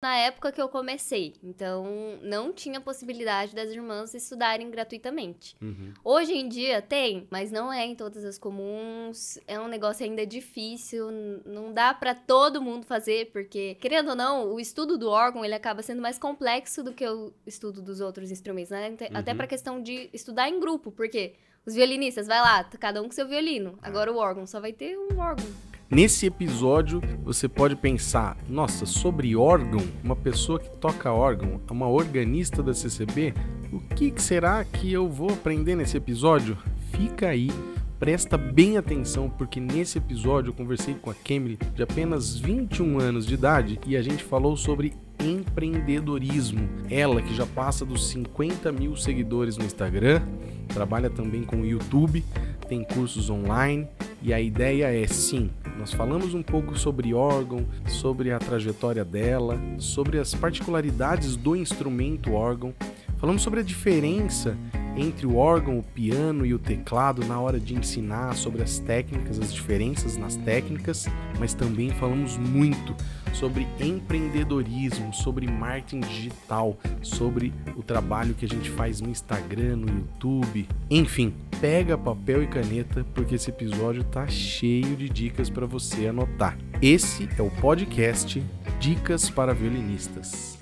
na época que eu comecei. Então, não tinha possibilidade das irmãs estudarem gratuitamente. Uhum. Hoje em dia tem, mas não é em todas as comuns. É um negócio ainda difícil, não dá para todo mundo fazer, porque, querendo ou não, o estudo do órgão ele acaba sendo mais complexo do que o estudo dos outros instrumentos, né? Até uhum. para questão de estudar em grupo, porque os violinistas, vai lá, tá cada um com seu violino. É. Agora o órgão só vai ter um órgão. Nesse episódio, você pode pensar: nossa, sobre órgão, uma pessoa que toca órgão, uma organista da CCB, o que será que eu vou aprender nesse episódio? Fica aí, presta bem atenção, porque nesse episódio eu conversei com a Kemily de apenas 21 anos de idade e a gente falou sobre empreendedorismo. Ela que já passa dos 50 mil seguidores no Instagram, trabalha também com o YouTube tem cursos online e a ideia é sim. Nós falamos um pouco sobre órgão, sobre a trajetória dela, sobre as particularidades do instrumento órgão, Falamos sobre a diferença entre o órgão, o piano e o teclado na hora de ensinar sobre as técnicas, as diferenças nas técnicas, mas também falamos muito sobre empreendedorismo, sobre marketing digital, sobre o trabalho que a gente faz no Instagram, no YouTube. Enfim, pega papel e caneta porque esse episódio tá cheio de dicas para você anotar. Esse é o podcast Dicas para Violinistas.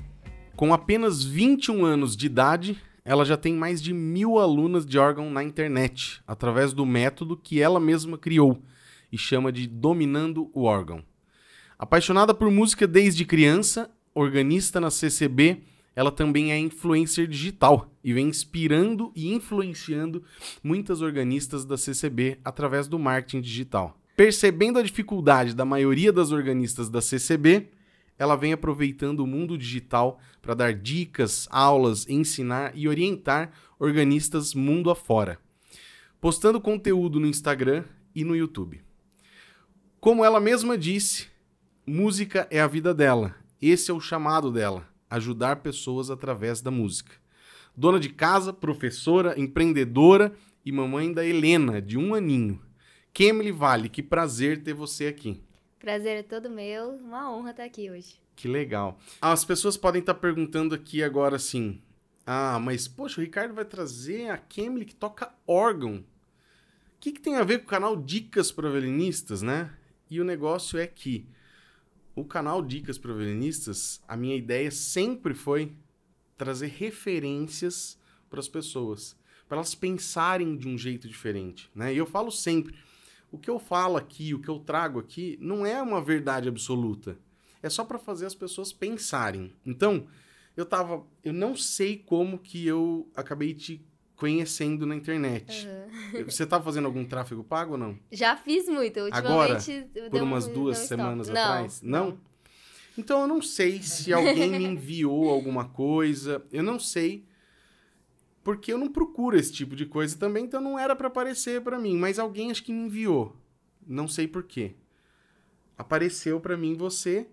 Com apenas 21 anos de idade, ela já tem mais de mil alunas de órgão na internet, através do método que ela mesma criou e chama de Dominando o Órgão. Apaixonada por música desde criança, organista na CCB, ela também é influencer digital e vem inspirando e influenciando muitas organistas da CCB através do marketing digital. Percebendo a dificuldade da maioria das organistas da CCB, ela vem aproveitando o mundo digital para dar dicas, aulas, ensinar e orientar organistas mundo afora, postando conteúdo no Instagram e no YouTube. Como ela mesma disse, música é a vida dela. Esse é o chamado dela: ajudar pessoas através da música. Dona de casa, professora, empreendedora e mamãe da Helena, de um aninho. Kemily Vale, que prazer ter você aqui. Prazer é todo meu, uma honra estar aqui hoje. Que legal. As pessoas podem estar perguntando aqui agora assim: ah, mas poxa, o Ricardo vai trazer a Kemble que toca órgão. O que, que tem a ver com o canal Dicas para Violinistas, né? E o negócio é que o canal Dicas para Violinistas, a minha ideia sempre foi trazer referências para as pessoas, para elas pensarem de um jeito diferente, né? E eu falo sempre, o que eu falo aqui, o que eu trago aqui, não é uma verdade absoluta. É só para fazer as pessoas pensarem. Então, eu tava. Eu não sei como que eu acabei te conhecendo na internet. Uhum. Você tava tá fazendo algum tráfego pago ou não? Já fiz muito. Ultimamente, Agora, por umas um, duas semanas atrás? Não. não? Então eu não sei se alguém me enviou alguma coisa. Eu não sei porque eu não procuro esse tipo de coisa também, então não era para aparecer para mim, mas alguém acho que me enviou. Não sei por quê. Apareceu para mim você.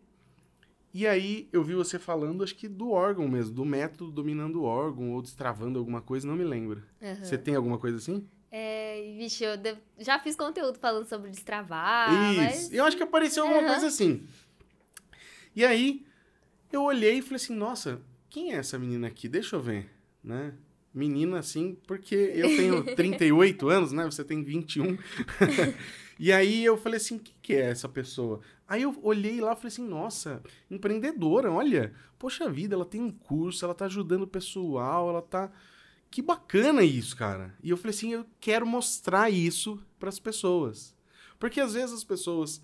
E aí eu vi você falando, acho que do órgão mesmo, do método dominando o órgão ou destravando alguma coisa, não me lembro. Uhum. Você tem alguma coisa assim? É, vixe, eu devo... já fiz conteúdo falando sobre destravar. Isso. Mas... Eu acho que apareceu alguma uhum. coisa assim. E aí eu olhei e falei assim: nossa, quem é essa menina aqui? Deixa eu ver, né? menina assim, porque eu tenho 38 anos, né? Você tem 21. e aí eu falei assim: o que é essa pessoa? Aí eu olhei lá e falei assim: nossa, empreendedora, olha. Poxa vida, ela tem um curso, ela tá ajudando o pessoal, ela tá. Que bacana isso, cara. E eu falei assim: eu quero mostrar isso para as pessoas. Porque às vezes as pessoas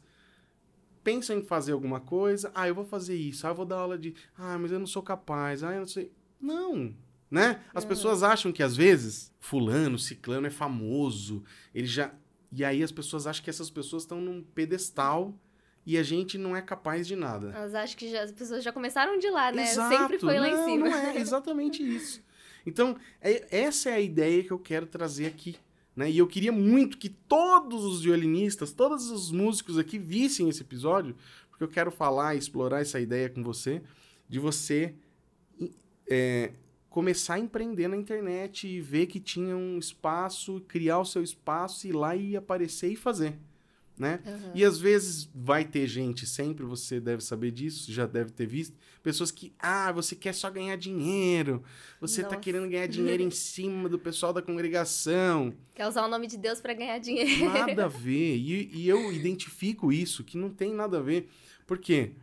pensam em fazer alguma coisa, ah, eu vou fazer isso, ah, eu vou dar aula de. Ah, mas eu não sou capaz, ah, eu não sei. Não, né? As uhum. pessoas acham que às vezes fulano, ciclano é famoso, ele já e aí as pessoas acham que essas pessoas estão num pedestal e a gente não é capaz de nada. Elas acham que já, as pessoas já começaram de lá, né? Exato. Sempre foi não, lá em cima. Não é exatamente isso. Então, é, essa é a ideia que eu quero trazer aqui. Né? E eu queria muito que todos os violinistas, todos os músicos aqui vissem esse episódio, porque eu quero falar e explorar essa ideia com você, de você é, começar a empreender na internet e ver que tinha um espaço, criar o seu espaço, ir lá e aparecer e fazer. Né? Uhum. E às vezes vai ter gente, sempre você deve saber disso, já deve ter visto, pessoas que, ah, você quer só ganhar dinheiro, você tá Nossa. tá querendo ganhar dinheiro em cima do pessoal da congregação. Quer usar o nome de Deus para ganhar dinheiro. Nada a ver. E, e eu identifico isso, que não tem nada a ver. porque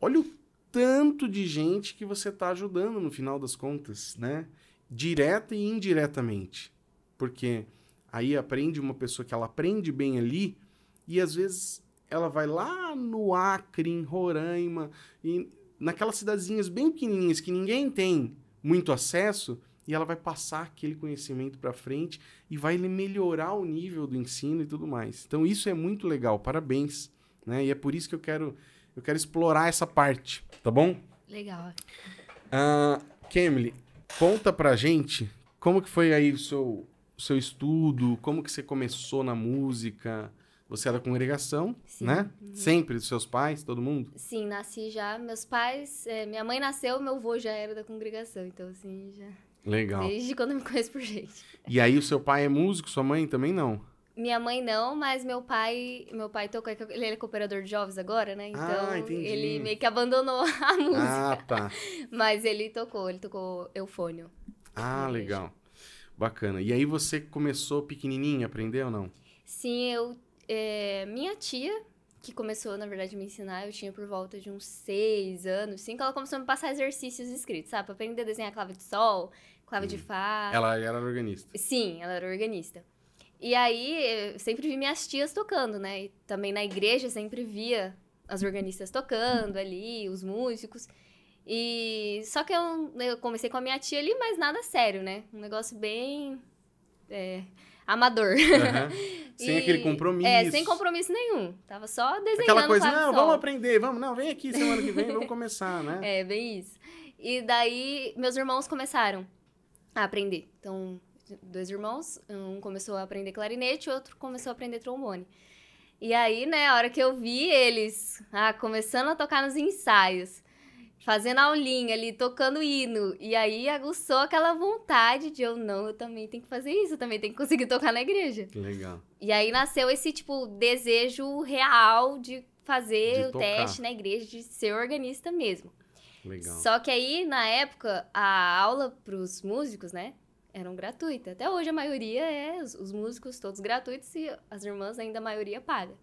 Olha o tanto de gente que você está ajudando no final das contas, né? Direta e indiretamente. Porque aí aprende uma pessoa que ela aprende bem ali e às vezes ela vai lá no Acre, em Roraima, e naquelas cidadezinhas bem pequenininhas que ninguém tem muito acesso, e ela vai passar aquele conhecimento para frente e vai melhorar o nível do ensino e tudo mais. Então isso é muito legal, parabéns, né? E é por isso que eu quero eu quero explorar essa parte, tá bom? Legal. Uh, Kemily, conta pra gente como que foi aí o seu, o seu estudo, como que você começou na música. Você era da congregação, Sim. né? Uhum. Sempre, dos seus pais, todo mundo? Sim, nasci já. Meus pais, é, minha mãe nasceu, meu avô já era da congregação, então assim, já. Legal. Desde quando eu me conheço por gente. E aí, o seu pai é músico, sua mãe também não? Minha mãe não, mas meu pai, meu pai tocou, ele é cooperador de jovens agora, né? Ah, então, ah, entendi. ele meio que abandonou a ah, música. Ah, tá. Mas ele tocou, ele tocou eufônio. Ah, legal. Bacana. E aí você começou pequenininha, aprendeu ou não? Sim, eu é, minha tia, que começou, na verdade, a me ensinar, eu tinha por volta de uns seis anos, cinco, ela começou a me passar exercícios escritos, sabe? Pra aprender a desenhar clave de sol, clave hum. de fá. Ela era organista? Sim, ela era organista. E aí, sempre vi minhas tias tocando, né? E também na igreja sempre via as organistas tocando ali, os músicos. E só que eu, eu comecei com a minha tia ali, mas nada sério, né? Um negócio bem é, amador. Uhum. Sem e, aquele compromisso. É, sem compromisso nenhum. Tava só desenhando. Aquela coisa, não, vamos aprender, vamos, não, vem aqui semana que vem, vamos começar, né? É, bem isso. E daí, meus irmãos começaram a aprender. Então, dois irmãos, um começou a aprender clarinete, outro começou a aprender trombone. E aí, né, a hora que eu vi eles ah, começando a tocar nos ensaios, fazendo aulinha ali, tocando hino, e aí aguçou aquela vontade de eu, não, eu também tenho que fazer isso, eu também tenho que conseguir tocar na igreja. Legal. E aí nasceu esse, tipo, desejo real de fazer de o tocar. teste na igreja, de ser organista mesmo. Legal. Só que aí, na época, a aula para os músicos, né? eram gratuitas. Até hoje a maioria é os, os, músicos todos gratuitos e as irmãs ainda a maioria paga.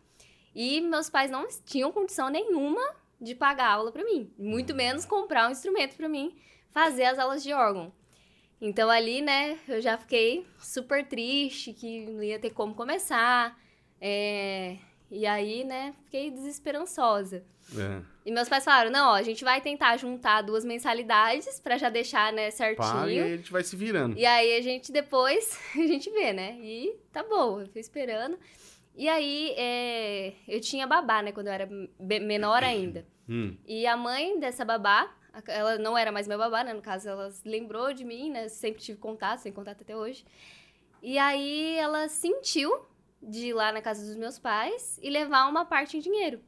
E meus pais não tinham condição nenhuma de pagar aula para mim, muito uhum. menos comprar um instrumento para mim fazer as aulas de órgão. Então ali, né, eu já fiquei super triste que não ia ter como começar. É... E aí, né, fiquei desesperançosa. É. E meus pais falaram: não, ó, a gente vai tentar juntar duas mensalidades para já deixar, né, certinho. Pá, e aí a gente vai se virando. E aí a gente depois, a gente vê, né? E tá bom, eu fui esperando. E aí é, eu tinha babá, né, quando eu era menor ainda. Hum. E a mãe dessa babá, ela não era mais meu babá, né? No caso, ela lembrou de mim, né? Sempre tive contato, sem contato até hoje. E aí ela sentiu de ir lá na casa dos meus pais e levar uma parte em dinheiro.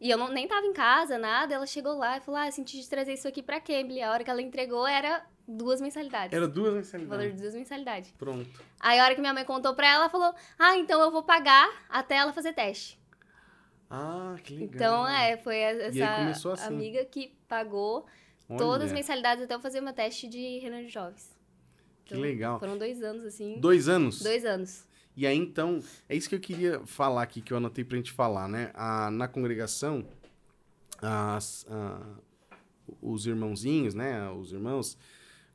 E eu não, nem tava em casa, nada. Ela chegou lá e falou: Ah, senti de trazer isso aqui pra Cambly. A hora que ela entregou era duas mensalidades. Era duas mensalidades. O valor de duas mensalidades. Pronto. Aí a hora que minha mãe contou pra ela, ela falou: Ah, então eu vou pagar até ela fazer teste. Ah, que legal. Então, é, foi essa assim. amiga que pagou Olha. todas as mensalidades até eu fazer meu teste de Renan de Jovens. Então, que legal. Foram dois anos, assim. Dois anos? Dois anos. E aí, então, é isso que eu queria falar aqui, que eu anotei pra gente falar, né? A, na congregação, as, a, os irmãozinhos, né? Os irmãos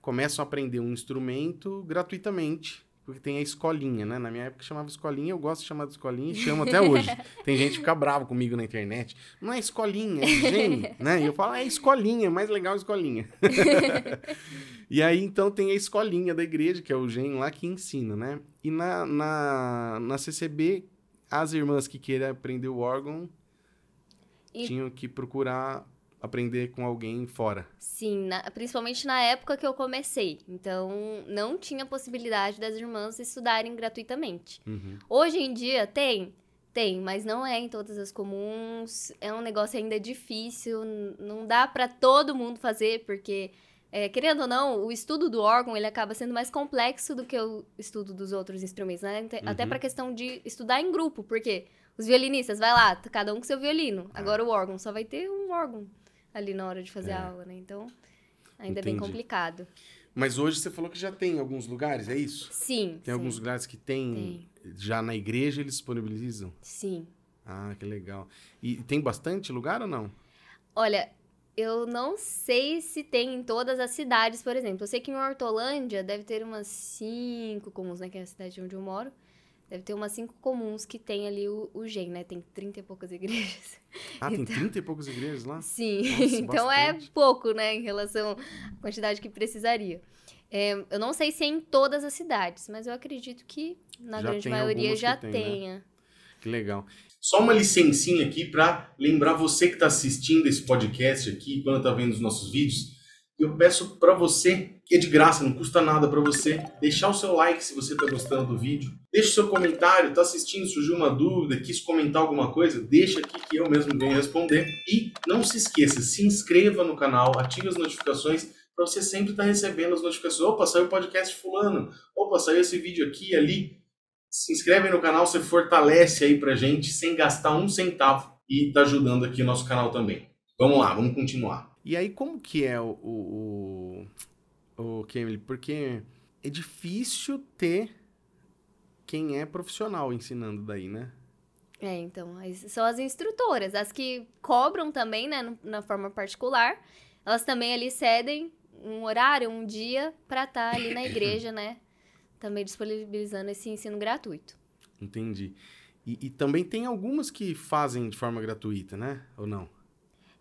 começam a aprender um instrumento gratuitamente porque tem a escolinha, né? Na minha época chamava escolinha, eu gosto de chamar de escolinha e chamo até hoje. tem gente que fica bravo comigo na internet. Não é escolinha, é gene, né? E eu falo, ah, é escolinha, é mais legal escolinha. e aí, então, tem a escolinha da igreja, que é o gen lá, que ensina, né? E na, na, na CCB, as irmãs que queiram aprender o órgão e... tinham que procurar aprender com alguém fora. Sim, na, principalmente na época que eu comecei. Então, não tinha possibilidade das irmãs estudarem gratuitamente. Uhum. Hoje em dia, tem? Tem, mas não é em todas as comuns. É um negócio ainda difícil. Não dá para todo mundo fazer, porque, é, querendo ou não, o estudo do órgão ele acaba sendo mais complexo do que o estudo dos outros instrumentos. Né? Até, uhum. até questão de estudar em grupo, porque os violinistas, vai lá, tá cada um com seu violino. Ah. Agora o órgão, só vai ter um órgão ali na hora de fazer é. a aula, né? Então, ainda Entendi. é bem complicado. Mas hoje você falou que já tem alguns lugares, é isso? Sim. Tem sim. alguns lugares que tem, tem, já na igreja eles disponibilizam? Sim. Ah, que legal. E tem bastante lugar ou não? Olha, eu não sei se tem em todas as cidades, por exemplo. Eu sei que em Hortolândia deve ter umas cinco comuns, né? Que é a cidade onde eu moro. Deve ter umas cinco comuns que tem ali o, o GEM, né? Tem 30 e poucas igrejas. Ah, então... tem 30 e poucas igrejas lá? Sim, Nossa, então é bastante. é pouco, né? Em relação à quantidade que precisaria. É, eu não sei se é em todas as cidades, mas eu acredito que na já grande maioria já tem, né? tenha. Né? Que legal. Só uma licencinha aqui para lembrar você que está assistindo esse podcast aqui, quando está vendo os nossos vídeos, eu peço para você, que é de graça, não custa nada para você, deixar o seu like se você está gostando do vídeo. Deixa o seu comentário, está assistindo, surgiu uma dúvida, quis comentar alguma coisa, deixa aqui que eu mesmo venho responder. E não se esqueça, se inscreva no canal, ative as notificações para você sempre estar tá recebendo as notificações. Opa, saiu o podcast fulano, opa, saiu esse vídeo aqui e ali. Se inscreve no canal, você fortalece aí a gente sem gastar um centavo e está ajudando aqui o nosso canal também. Vamos lá, vamos continuar. E aí, como que é o, o, o, o Porque é difícil ter quem é profissional ensinando daí, né? É, então, são as instrutoras, as que cobram também, né, na forma particular. Elas também ali cedem um horário, um dia, para estar tá ali na igreja, né? Também disponibilizando esse ensino gratuito. Entendi. E, e também tem algumas que fazem de forma gratuita, né? Ou não?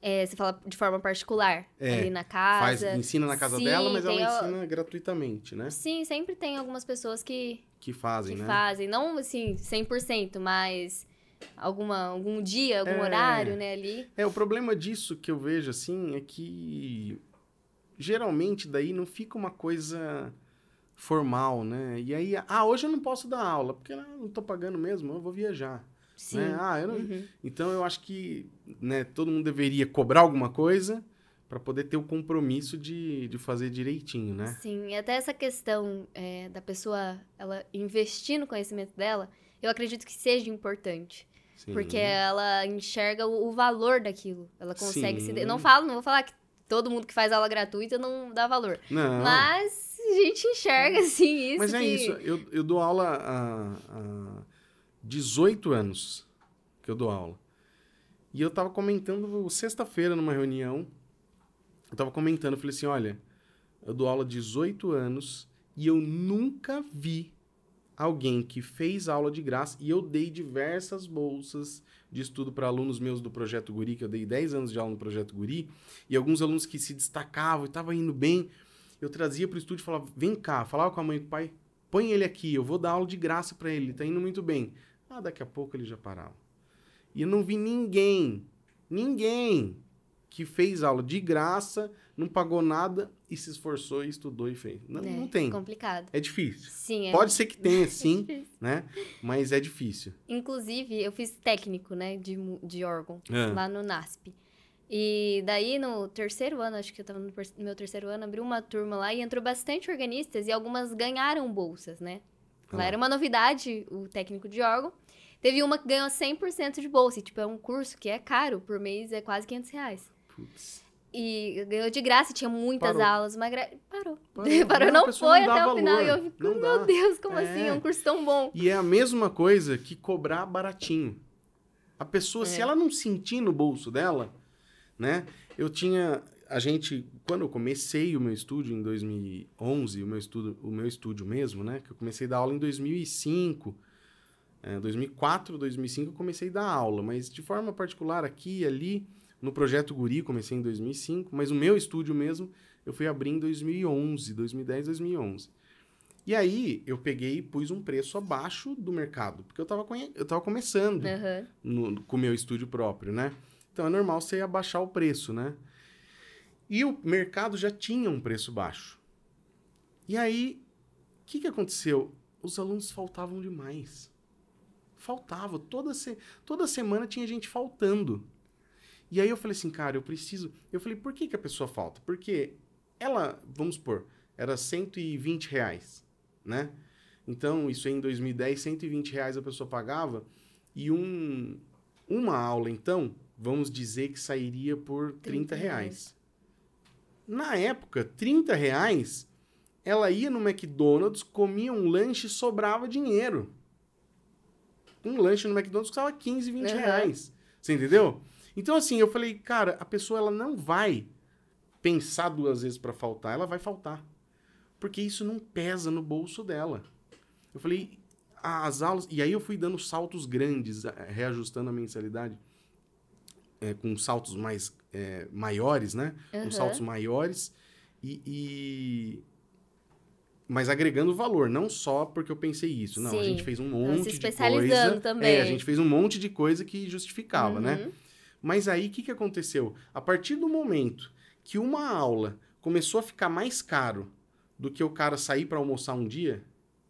É, você fala de forma particular, é, ali na casa. Faz, ensina na casa Sim, dela, mas ela ensina gratuitamente, né? Sim, sempre tem algumas pessoas que... Que fazem, que né? Que fazem, não assim, 100%, mas alguma, algum dia, algum é, horário, né, ali. É, o problema disso que eu vejo, assim, é que geralmente daí não fica uma coisa formal, né? E aí, ah, hoje eu não posso dar aula, porque não, né, não tô pagando mesmo, eu vou viajar. Né? Sim. Né? Ah, eu não... uhum. Então eu acho que né, todo mundo deveria cobrar alguma coisa para poder ter o compromisso de, de fazer direitinho, né? Sim, e até essa questão é, da pessoa ela investir no conhecimento dela, eu acredito que seja importante. Sim. Porque ela enxerga o, o, valor daquilo. Ela consegue Sim. se. Não falo, não vou falar que todo mundo que faz aula gratuita não dá valor. Não. Mas a gente enxerga, assim, isso. Mas é que... é isso. Eu, eu dou aula a, a 18 anos que eu dou aula. E eu estava comentando sexta-feira numa reunião, eu estava comentando, eu falei assim, olha, eu dou aula 18 anos e eu nunca vi alguém que fez aula de graça e eu dei diversas bolsas de estudo para alunos meus do Projeto Guri, que eu dei 10 anos de aula no Projeto Guri, e alguns alunos que se destacavam e tava indo bem, eu trazia para o estúdio e falava, vem cá, falava com a mãe e com o pai, põe ele aqui, eu vou dar aula de graça para ele, ele tá indo muito bem. Ah, daqui a pouco eles já paravam. E eu não vi ninguém, ninguém que fez aula de graça, não pagou nada e se esforçou e estudou e fez. Não, é, não tem. É complicado. É difícil. Sim. É Pode ser que tenha, é sim, né? Mas é difícil. Inclusive, eu fiz técnico, né, de, de órgão, é. lá no NASP. E daí, no terceiro ano, acho que eu tava no meu terceiro ano, abriu uma turma lá e entrou bastante organistas e algumas ganharam bolsas, né? ah. era uma novidade, o técnico de órgão. Teve uma que ganhou 100% de bolsa. E, tipo, é um curso que é caro. Por mês é quase 500 reais. Putz. E ganhou de graça. Tinha muitas Parou. aulas. Uma gra... Parou. Parou. Parou. Não, não foi não até valor. o final. E eu fico, meu Deus, como é. assim? É um curso tão bom. E é a mesma coisa que cobrar baratinho. A pessoa, é. se ela não sentir no bolso dela, né? Eu tinha... A gente quando eu comecei o meu estúdio em 2011, o meu estúdio, o meu estúdio mesmo, né? Que eu comecei a dar aula em 2005. É, 2004, 2005 eu comecei a dar aula, mas de forma particular aqui e ali, no projeto Guri comecei em 2005, mas o meu estúdio mesmo eu fui abrir em 2011, 2010, 2011. E aí eu peguei e pus um preço abaixo do mercado, porque eu estava conhe... eu tava começando uhum. no, com o meu estúdio próprio, né? Então é normal você abaixar o preço, né? E o mercado já tinha um preço baixo. E aí, o que, que aconteceu? Os alunos faltavam demais. Faltava. Toda, se... Toda semana tinha gente faltando. E aí eu falei assim, cara, eu preciso. Eu falei, por que, que a pessoa falta? Porque ela, vamos supor, era 120 reais, né? Então, isso aí em 2010, 120 reais a pessoa pagava. E um, uma aula, então, vamos dizer que sairia por 30, 30 reais. reais. Na época, 30 reais, ela ia no McDonald's, comia um lanche e sobrava dinheiro. Um lanche no McDonald's custava 15, 20 uhum. reais. Você entendeu? Então, assim, eu falei, cara, a pessoa ela não vai pensar duas vezes para faltar, ela vai faltar. Porque isso não pesa no bolso dela. Eu falei, as aulas. E aí eu fui dando saltos grandes, eh, reajustando a mensalidade, é, com saltos mais é, maiores, né? Uhum. Com saltos maiores. E, e, Mas agregando valor, não só porque eu pensei isso. Não, Sim. a gente fez um monte se especializando de coisa. É, também. É, a gente fez um monte de coisa que justificava, né? uhum. né? Mas aí o que, que aconteceu? A partir do momento que uma aula começou a ficar mais caro do que o cara sair para almoçar um dia,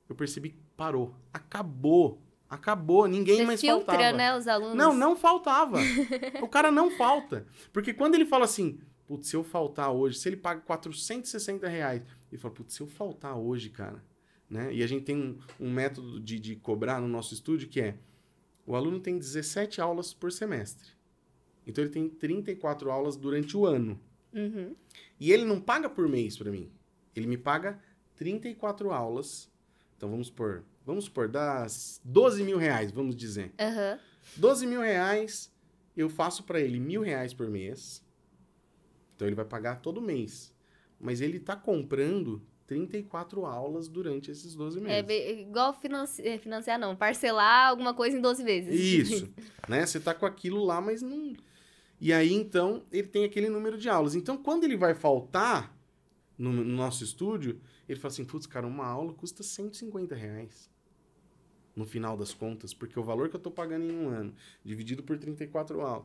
eu percebi que parou, acabou Acabou, ninguém Você mais filtra, faltava. né, os alunos? Não, não faltava. o cara não falta. Porque quando ele fala assim, putz, se eu faltar hoje, se ele paga 460 reais, ele fala, putz, se eu faltar hoje, cara, né? E a gente tem um, um método de, de cobrar no nosso estúdio que é, o aluno tem 17 aulas por semestre. Então ele tem 34 aulas durante o ano. Uhum. E ele não paga por mês para mim. Ele me paga 34 aulas. Então vamos por Vamos supor, dá 12 mil reais, vamos dizer. Uhum. 12 mil reais, eu faço para ele mil reais por mês. Então ele vai pagar todo mês. Mas ele tá comprando 34 aulas durante esses 12 é meses. É igual financiar, é, financiar não, parcelar alguma coisa em 12 vezes. Isso, né? Você tá com aquilo lá, mas não... E aí, então, ele tem aquele número de aulas. Então, quando ele vai faltar no, no nosso estúdio, ele fala assim, putz, cara, uma aula custa 150 reais no final das contas, porque o valor que eu estou pagando em um ano, dividido por 34 aulas,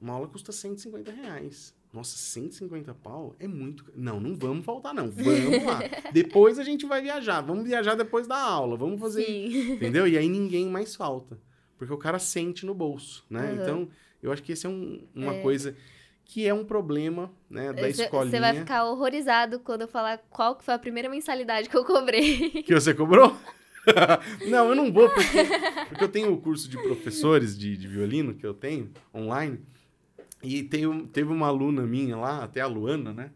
uma aula custa 150 reais. Nossa, 150 pau é muito. Não, não vamos faltar, não. Vamos lá. depois a gente vai viajar. Vamos viajar depois da aula. Vamos fazer. Sim. Entendeu? E aí ninguém mais falta. Porque o cara sente no bolso, né? Uhum. Então, eu acho que esse é um, uma é. coisa que é um problema, né, da cê, escolinha. Você vai ficar horrorizado quando eu falar qual que foi a primeira mensalidade que eu cobrei. Que você cobrou? não, eu não vou, porque, porque eu tenho o curso de professores de, de violino que eu tenho online. E tem, teve uma aluna minha lá, até a Luana, né?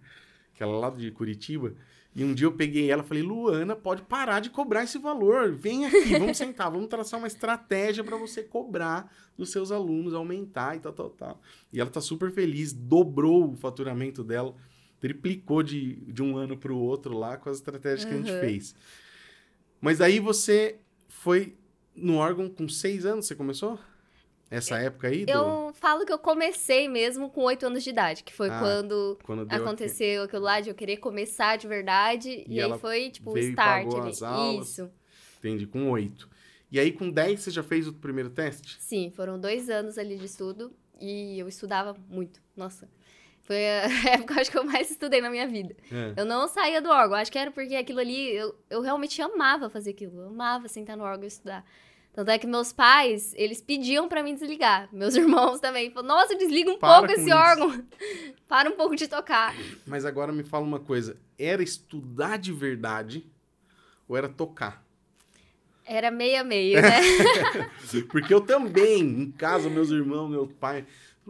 Que ela é lá de Curitiba. E um dia eu peguei ela e falei, Luana, pode parar de cobrar esse valor. Vem aqui, vamos sentar, vamos traçar uma estratégia para você cobrar dos seus alunos, aumentar e tal, tal, tal. E ela tá super feliz, dobrou o faturamento dela, triplicou de, de um ano para o outro lá com as estratégias uhum. que a gente fez. Mas aí você foi no órgão com seis anos, você começou? Essa é, época aí? Do... Eu falo que eu comecei mesmo com oito anos de idade, que foi ah, quando, quando aconteceu aquilo lá de eu querer começar de verdade. E, e aí foi, tipo, o start. Pagou as aulas, Isso. Entendi, com oito. E aí, com dez você já fez o primeiro teste? Sim, foram dois anos ali de estudo e eu estudava muito. Nossa, foi a época acho que eu mais estudei na minha vida. É. Eu não saía do órgão. Acho que era porque aquilo ali, eu, eu realmente amava fazer aquilo. Eu amava sentar no órgão e estudar. Tanto é que meus pais, eles pediam para mim desligar. Meus irmãos também. Falaram, Nossa, desliga um Para pouco esse isso. órgão. Para um pouco de tocar. Mas agora me fala uma coisa. Era estudar de verdade ou era tocar? Era meia-meia, né? porque eu também, em casa, meus irmãos, meu pai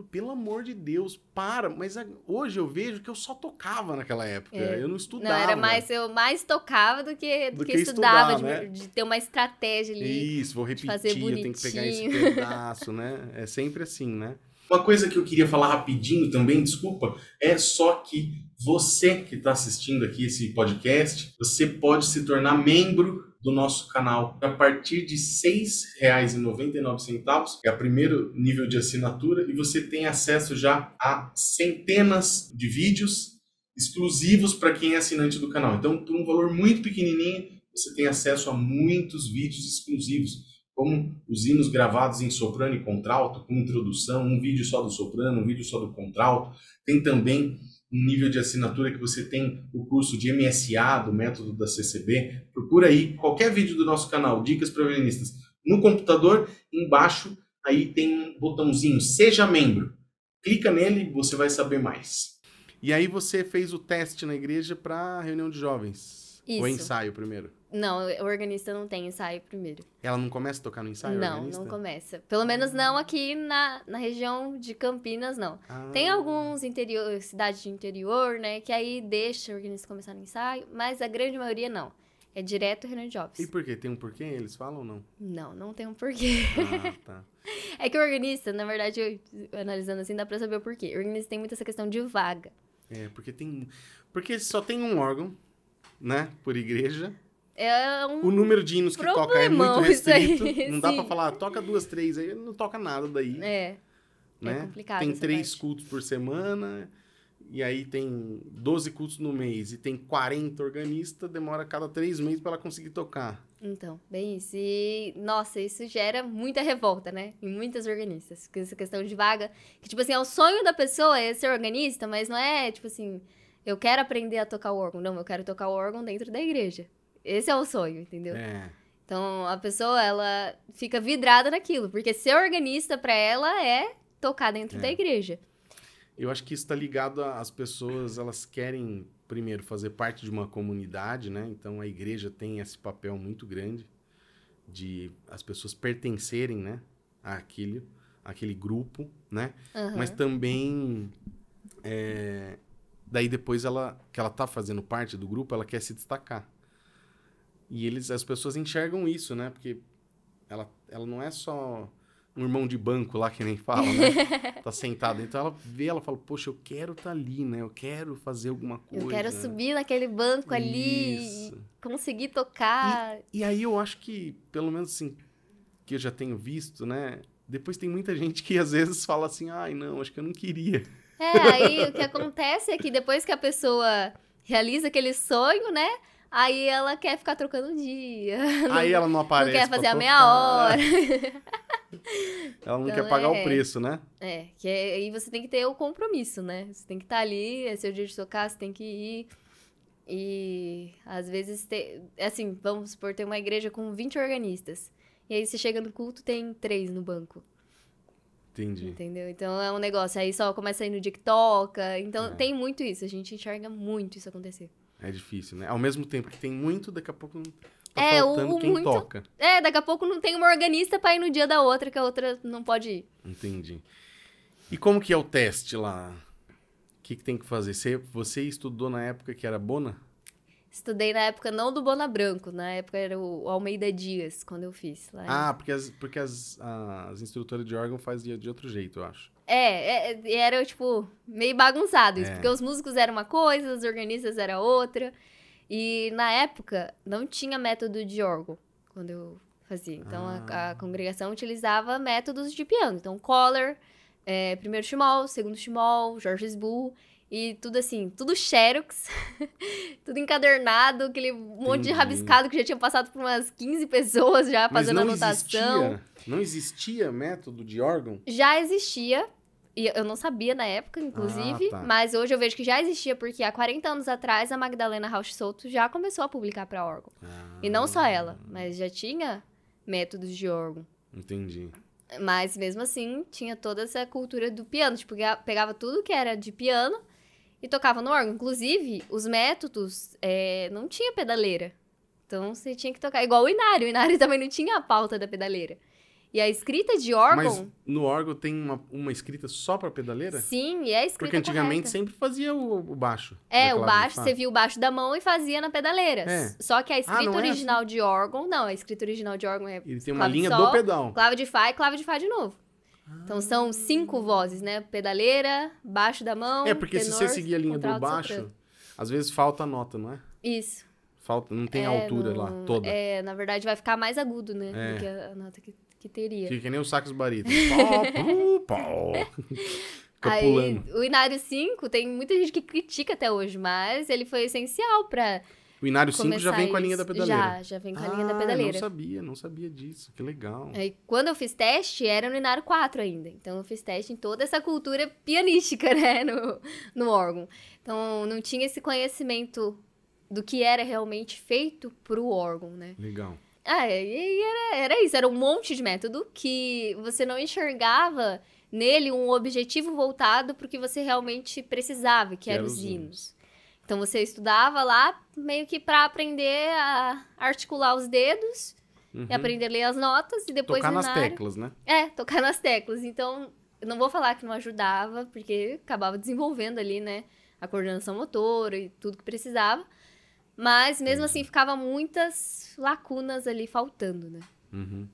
pelo amor de Deus, para. Mas hoje eu vejo que eu só tocava naquela época. É. Eu não estudava. Não, era mais, eu mais tocava do que, do, do que, que, estudava, estudar, de, né? de, ter uma estratégia ali. Isso, vou repetir, fazer bonitinho. tenho que pegar esse pedaço, né? É sempre assim, né? Uma coisa que eu queria falar rapidinho também, desculpa, é só que você que está assistindo aqui esse podcast, você pode se tornar membro do nosso canal a partir de R$ 6,99. É o primeiro nível de assinatura e você tem acesso já a centenas de vídeos exclusivos para quem é assinante do canal. Então, por um valor muito pequenininho, você tem acesso a muitos vídeos exclusivos, como os hinos gravados em soprano e contralto, com introdução, um vídeo só do soprano, um vídeo só do contralto. Tem também um nível de assinatura que você tem o curso de MSA, do método da CCB, procura aí qualquer vídeo do nosso canal, Dicas para Violinistas, no computador, embaixo aí tem um botãozinho Seja Membro. Clica nele e você vai saber mais. E aí você fez o teste na igreja para reunião de jovens. Isso. O ensaio primeiro. Não, o organista não tem ensaio primeiro. Ela não começa a tocar no ensaio? Não, organista? não começa. Pelo menos não aqui na, na região de Campinas, não. Ah. Tem alguns interior, cidades de interior, né? Que aí deixa o organista começar no ensaio, mas a grande maioria não. É direto Renan Jobs. E por quê? Tem um porquê? Eles falam ou não? Não, não tem um porquê. Ah, tá. é que o organista, na verdade, eu, analisando assim, dá pra saber o porquê. O organista tem muito essa questão de vaga. É, porque tem. Porque só tem um órgão, né? Por igreja. É um o número de hinos que toca é muito restrito. Aí, não dá para falar, toca duas, três, aí não toca nada daí. É. é né? É complicado. Tem três parte. cultos por semana, e aí tem 12 cultos no mês, e tem 40 organistas, demora cada três meses para ela conseguir tocar. Então, bem isso. E, nossa, isso gera muita revolta, né? Em muitas organistas. Essa questão de vaga, que, tipo assim, é o sonho da pessoa é ser organista, mas não é, tipo assim, eu quero aprender a tocar o órgão. Não, eu quero tocar o órgão dentro da igreja. Esse é o sonho, entendeu? É. Então a pessoa ela fica vidrada naquilo, porque ser organista para ela é tocar dentro é. da igreja. Eu acho que isso está ligado às pessoas, elas querem primeiro fazer parte de uma comunidade, né? Então a igreja tem esse papel muito grande de as pessoas pertencerem, né, àquilo, àquele grupo, né? Uhum. Mas também é, daí depois ela que ela tá fazendo parte do grupo, ela quer se destacar. E eles, as pessoas enxergam isso, né? Porque ela, ela não é só um irmão de banco lá que nem fala, né? tá sentada. Então ela vê, ela fala, poxa, eu quero estar tá ali, né? Eu quero fazer alguma coisa. Eu quero subir naquele banco ali Isso. e conseguir tocar. E, e, aí eu acho que, pelo menos assim, que eu já tenho visto, né? Depois tem muita gente que às vezes fala assim, ai, não, acho que eu não queria. É, aí o que acontece é que depois que a pessoa realiza aquele sonho, né? Aí ela quer ficar trocando o dia. Aí ela não aparece. Não quer fazer a meia hora. Ela não então, quer pagar é, o preço, né? É, que é, aí você tem que ter o compromisso, né? Você tem que estar tá ali, é seu dia de tocar, você tem que ir. E às vezes, tem. assim, vamos supor, tem uma igreja com 20 organistas. E aí você chega no culto, tem três no banco. Entendi. Entendeu? Então é um negócio. Aí só começa a ir no dia que toca. Então é. tem muito isso. A gente enxerga muito isso acontecer. É difícil, né? Ao mesmo tempo que tem muito, daqui a pouco não tá é, faltando o, quem muito... toca. É, daqui a pouco não tem uma organista pra ir no dia da outra, que a outra não pode ir. Entendi. E como que é o teste lá? O que, que tem que fazer? Você, você estudou na época que era Bona? Estudei na época não do Bona Branco, na época era o Almeida Dias, quando eu fiz. Lá ah, porque, as, porque as, as instrutoras de órgão fazem de, de outro jeito, eu acho. É, é, é, era, tipo, meio bagunçado isso, é. porque os músicos eram uma coisa, os organistas era outra. E na época não tinha método de órgão quando eu fazia. Então ah. a, a, ah. congregação utilizava métodos de piano. Então, Collar, é, primeiro chimol, segundo chimol, Georges Bull. E tudo assim, tudo xerox, tudo encadernado, aquele monte de rabiscado que já tinha passado por umas 15 pessoas já Mas anotação não anotação. Existia, não existia método de órgão? Já existia, e eu não sabia na época, inclusive, ah, tá. mas hoje eu vejo que já existia, porque há 40 anos atrás a Magdalena Rauch Souto já começou a publicar para órgão. Ah, e não só ela, ah. mas já tinha métodos de órgão. Entendi. Mas mesmo assim, tinha toda essa cultura do piano, tipo, pegava tudo que era de piano e tocava no órgão. Inclusive, os métodos é, não tinha pedaleira. Então você tinha que tocar igual o Inário. O Inário também não tinha a pauta da pedaleira. E a escrita de órgão. Mas no órgão tem uma, uma escrita só para pedaleira? Sim, e é a escrita. Porque antigamente correta. sempre fazia o, o baixo. É, o baixo, você via o baixo da mão e fazia na pedaleira. É. Só que a ah, escrita ah, original é assim? de órgão, não, a escrita original de órgão é. Ele tem uma linha sol, do pedal. Clave de Fá e clave de Fá de novo. Ah. Então são cinco vozes, né? Pedaleira, baixo da mão. É, porque tenor, se você seguir a linha do baixo, soprano. às vezes falta a nota, não é? Isso. Falta, não tem é, altura não, lá toda. É, na verdade vai ficar mais agudo, né? É. Do que a nota que que teria. Fica que nem o sax barito. Aí, pulando. o Inário 5 tem muita gente que critica até hoje, mas ele foi essencial para o Inário 5 já vem com a linha da ah, pedaleira. Já, já vem com a linha da pedaleira. Eu não sabia, não sabia disso. Que legal. Aí, quando eu fiz teste, era no Inário 4 ainda. Então eu fiz teste em toda essa cultura pianística, né? No, no órgão. Então não tinha esse conhecimento do que era realmente feito pro órgão, né? Legal. Ah, e era, era isso, era um monte de método que você não enxergava nele um objetivo voltado para o que você realmente precisava, que eram os hinos. Então você estudava lá meio que para aprender a articular os dedos uhum. e aprender a ler as notas e depois tocar nas teclas, né? É, tocar nas teclas. Então não vou falar que não ajudava, porque acabava desenvolvendo ali, né, a coordenação motora e tudo que precisava, mas mesmo assim ficava muitas lacunas ali faltando, né? Uhum.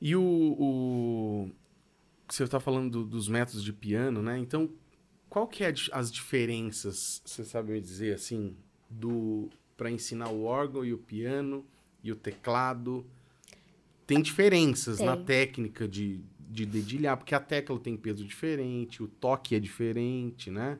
E o, o você está falando do, dos métodos de piano, né? Então, qual que é as diferenças, você sabe me dizer assim, do para ensinar o órgão e o piano e o teclado? Tem diferenças tem. na técnica de, de dedilhar, porque a tecla tem peso diferente, o toque é diferente, né?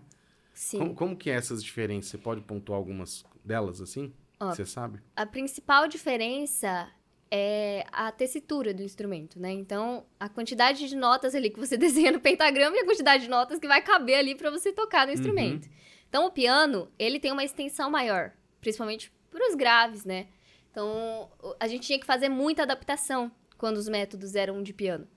Sim. Como, como que é essas diferenças? Você pode pontuar algumas delas, assim? Ó, Você sabe? A principal diferença é a tessitura do instrumento, né? Então, a quantidade de notas ali que você desenha no pentagrama e a quantidade de notas que vai caber ali para você tocar no uhum. instrumento. Uhum. Então, o piano, ele tem uma extensão maior, principalmente para os graves, né? Então, a gente tinha que fazer muita adaptação quando os métodos eram de piano.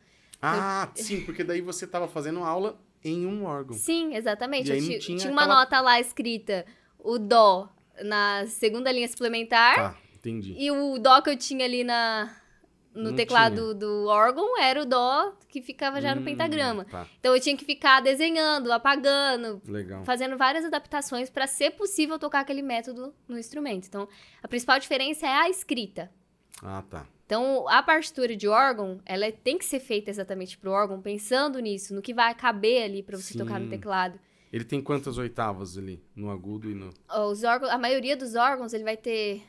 Ah, então... sim, porque daí você estava fazendo aula em um órgão. Sim, exatamente. Aí, tinha, tinha, uma aquela... nota lá escrita o dó na segunda linha suplementar. Tá, entendi. E o dó que eu tinha ali na no não teclado tinha. do órgão era o dó que ficava já hum, no pentagrama. Tá. Então eu tinha que ficar desenhando, apagando, Legal. fazendo várias adaptações para ser possível tocar aquele método no instrumento. Então a principal diferença é a escrita. Ah, tá. Então, a partitura de órgão, ela é, tem que ser feita exatamente para o órgão, pensando nisso, no que vai caber ali para você Sim. tocar no teclado. Ele tem quantas oitavas ali, no agudo e no... Os órgãos, a maioria dos órgãos, ele vai ter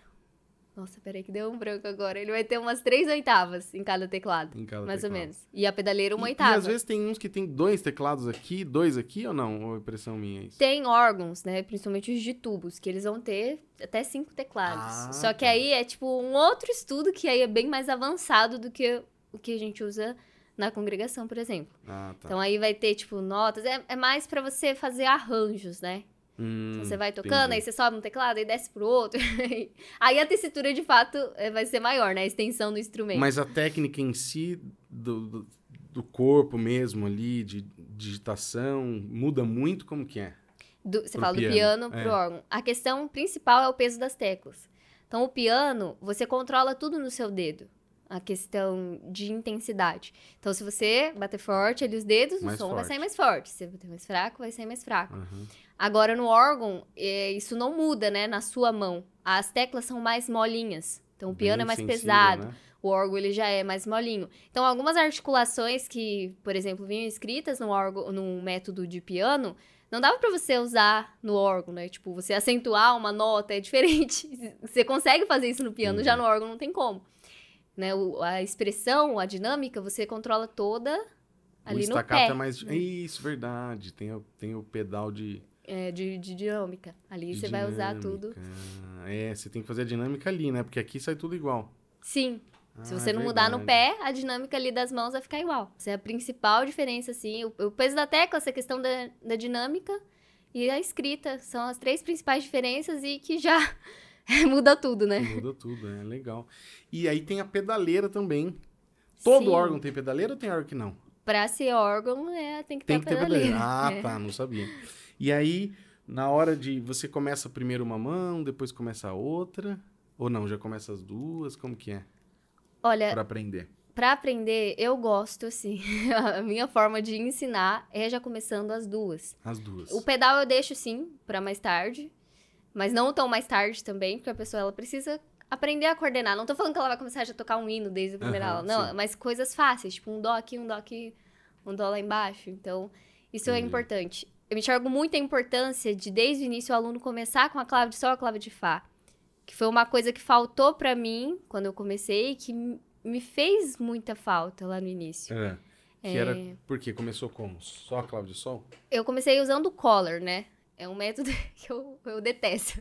nossa, peraí que deu um branco agora. Ele vai ter umas três oitavas em cada teclado. Em cada mais teclado. ou menos. E a pedaleira uma e, oitava. E às vezes tem uns que tem dois teclados aqui, dois aqui ou não? Ou é impressão minha isso? Tem órgãos, né? Principalmente os de tubos, que eles vão ter até cinco teclados. Ah, Só que tá. aí é tipo um outro estudo que aí é bem mais avançado do que o que a gente usa na congregação, por exemplo. Ah, tá. Então aí vai ter tipo notas. É, é mais para você fazer arranjos, né? Hum, você vai tocando, entendi. aí você sobe um teclado, aí desce pro outro. aí a tessitura, de fato, eh, vai ser maior, né? A extensão do instrumento. Mas a técnica em si do, do, do corpo mesmo ali, de digitação, muda muito como que é? Do, você pro fala piano. do piano é. pro órgão. A questão principal é o peso das teclas. Então, o piano, você controla tudo no seu dedo a questão de intensidade. Então, se você bater forte ali os dedos, mais o som forte. vai sair mais forte. Se você bater mais fraco, vai sair mais fraco. Uhum. Agora, no órgão, é, isso não muda, né? Na sua mão. As teclas são mais molinhas. Então, o piano é mais sensível, pesado. Né? O órgão ele já é mais molinho. Então, algumas articulações que, por exemplo, vinham escritas no órgão, no método de piano, não dava para você usar no órgão, né? Tipo, você acentuar uma nota é diferente. você consegue fazer isso no piano, uhum. já no órgão não tem como né? O, a expressão, a dinâmica, você controla toda ali o no pé. É mais... né? Isso, verdade. Tem, o, tem o pedal de... É, de, de dinâmica. Ali de você dinâmica. vai usar tudo. É, você tem que fazer a dinâmica ali, né? Porque aqui sai tudo igual. Sim. Ah, Se é você não mudar no pé, a dinâmica ali das mãos vai ficar igual. Essa é a principal diferença, assim. O, o peso da tecla, essa questão da, da dinâmica e a escrita. São as três principais diferenças e que já Muda tudo, né? Muda tudo, é legal. E aí tem a pedaleira também. Todo Sim. órgão tem pedaleira ou tem órgão que não? Pra ser órgão, é, tem que tem ter que pedaleira. Ter pedaleira. Ah, é. tá, não sabia. E aí, na hora de. Você começa primeiro uma mão, depois começa a outra. Ou não, já começa as duas? Como que é? Olha. Pra aprender. Pra aprender, eu gosto, assim. a minha forma de ensinar é já começando as duas. As duas. O pedal eu deixo, sim, pra mais tarde. Mas não tão mais tarde também, porque a pessoa ela precisa aprender a coordenar. Não tô falando que ela vai começar já a tocar um hino desde a primeira uhum, aula, não, sim. mas coisas fáceis, tipo um dó aqui, um dó aqui, um dó lá embaixo. Então, isso é importante. Eu enxergo muito a importância de, desde o início, o aluno começar com a clave de sol e a clave de fá. Que foi uma coisa que faltou para mim quando eu comecei, que me fez muita falta lá no início. É. Que é... era. Por quê? Começou como? Só a clave de sol? Eu comecei usando o collar, né? É um método que eu, eu detesto.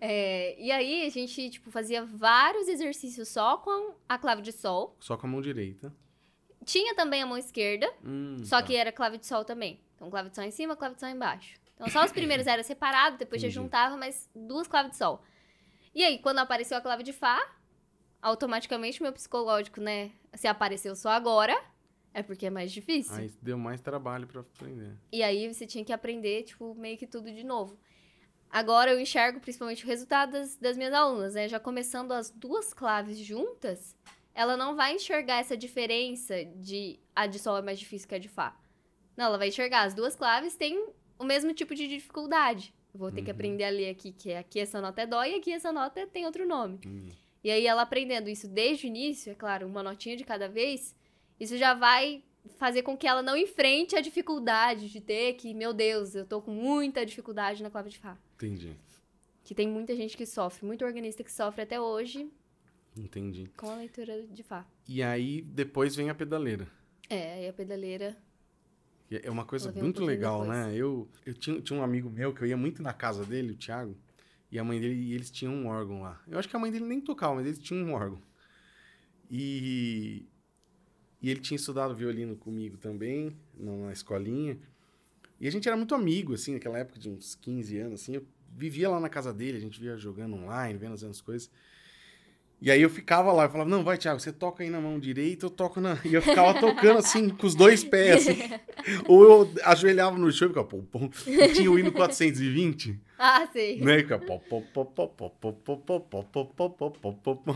É. É, e aí a gente, tipo, fazia vários exercícios só com a clave de sol. Só com a mão direita. Tinha também a mão esquerda, hum, só tá. que era clave de sol também. Então, clave de sol em cima, clave de sol embaixo. Então, só os primeiros eram separados, depois Entendi. já juntava, mas duas claves de sol. E aí, quando apareceu a clave de Fá, automaticamente meu psicológico, né, se apareceu só agora é porque é mais difícil. Aí deu mais trabalho para aprender. E aí você tinha que aprender, tipo, meio que tudo de novo. Agora eu enxergo principalmente o resultado das, das minhas alunas, né? Já começando as duas claves juntas, ela não vai enxergar essa diferença de a de sol é mais difícil que a de fá. Não, ela vai enxergar. As duas claves têm o mesmo tipo de dificuldade. vou ter uhum. que aprender a ler aqui, que é, aqui essa nota é dó e aqui essa nota tem outro nome. Uhum. E aí ela aprendendo isso desde o início, é claro, uma notinha de cada vez, isso já vai fazer com que ela não enfrente a dificuldade de ter que, meu Deus, eu tô com muita dificuldade na clava de Fá. Entendi. Que tem muita gente que sofre, muito organista que sofre até hoje. Entendi. Com a leitura de Fá. E aí depois vem a pedaleira. É, aí a pedaleira. É uma coisa muito um legal, depois. né? Eu, eu tinha, tinha um amigo meu que eu ia muito na casa dele, o Thiago, e a mãe dele, e eles tinham um órgão lá. Eu acho que a mãe dele nem tocava, mas eles tinham um órgão. E e ele tinha estudado violino comigo também, na escolinha. E a gente era muito amigo, assim, naquela época de uns 15 anos, assim. Eu vivia lá na casa dele, a gente via jogando online, vendo as coisas. E aí eu ficava lá, eu falava, não, vai, Thiago, você toca aí na mão direita, eu toco na. E eu ficava tocando assim, com os dois pés, assim. Ou eu ajoelhava no chão e ficava, pô, pô. E tinha o hino 420. Ah, sim. Né?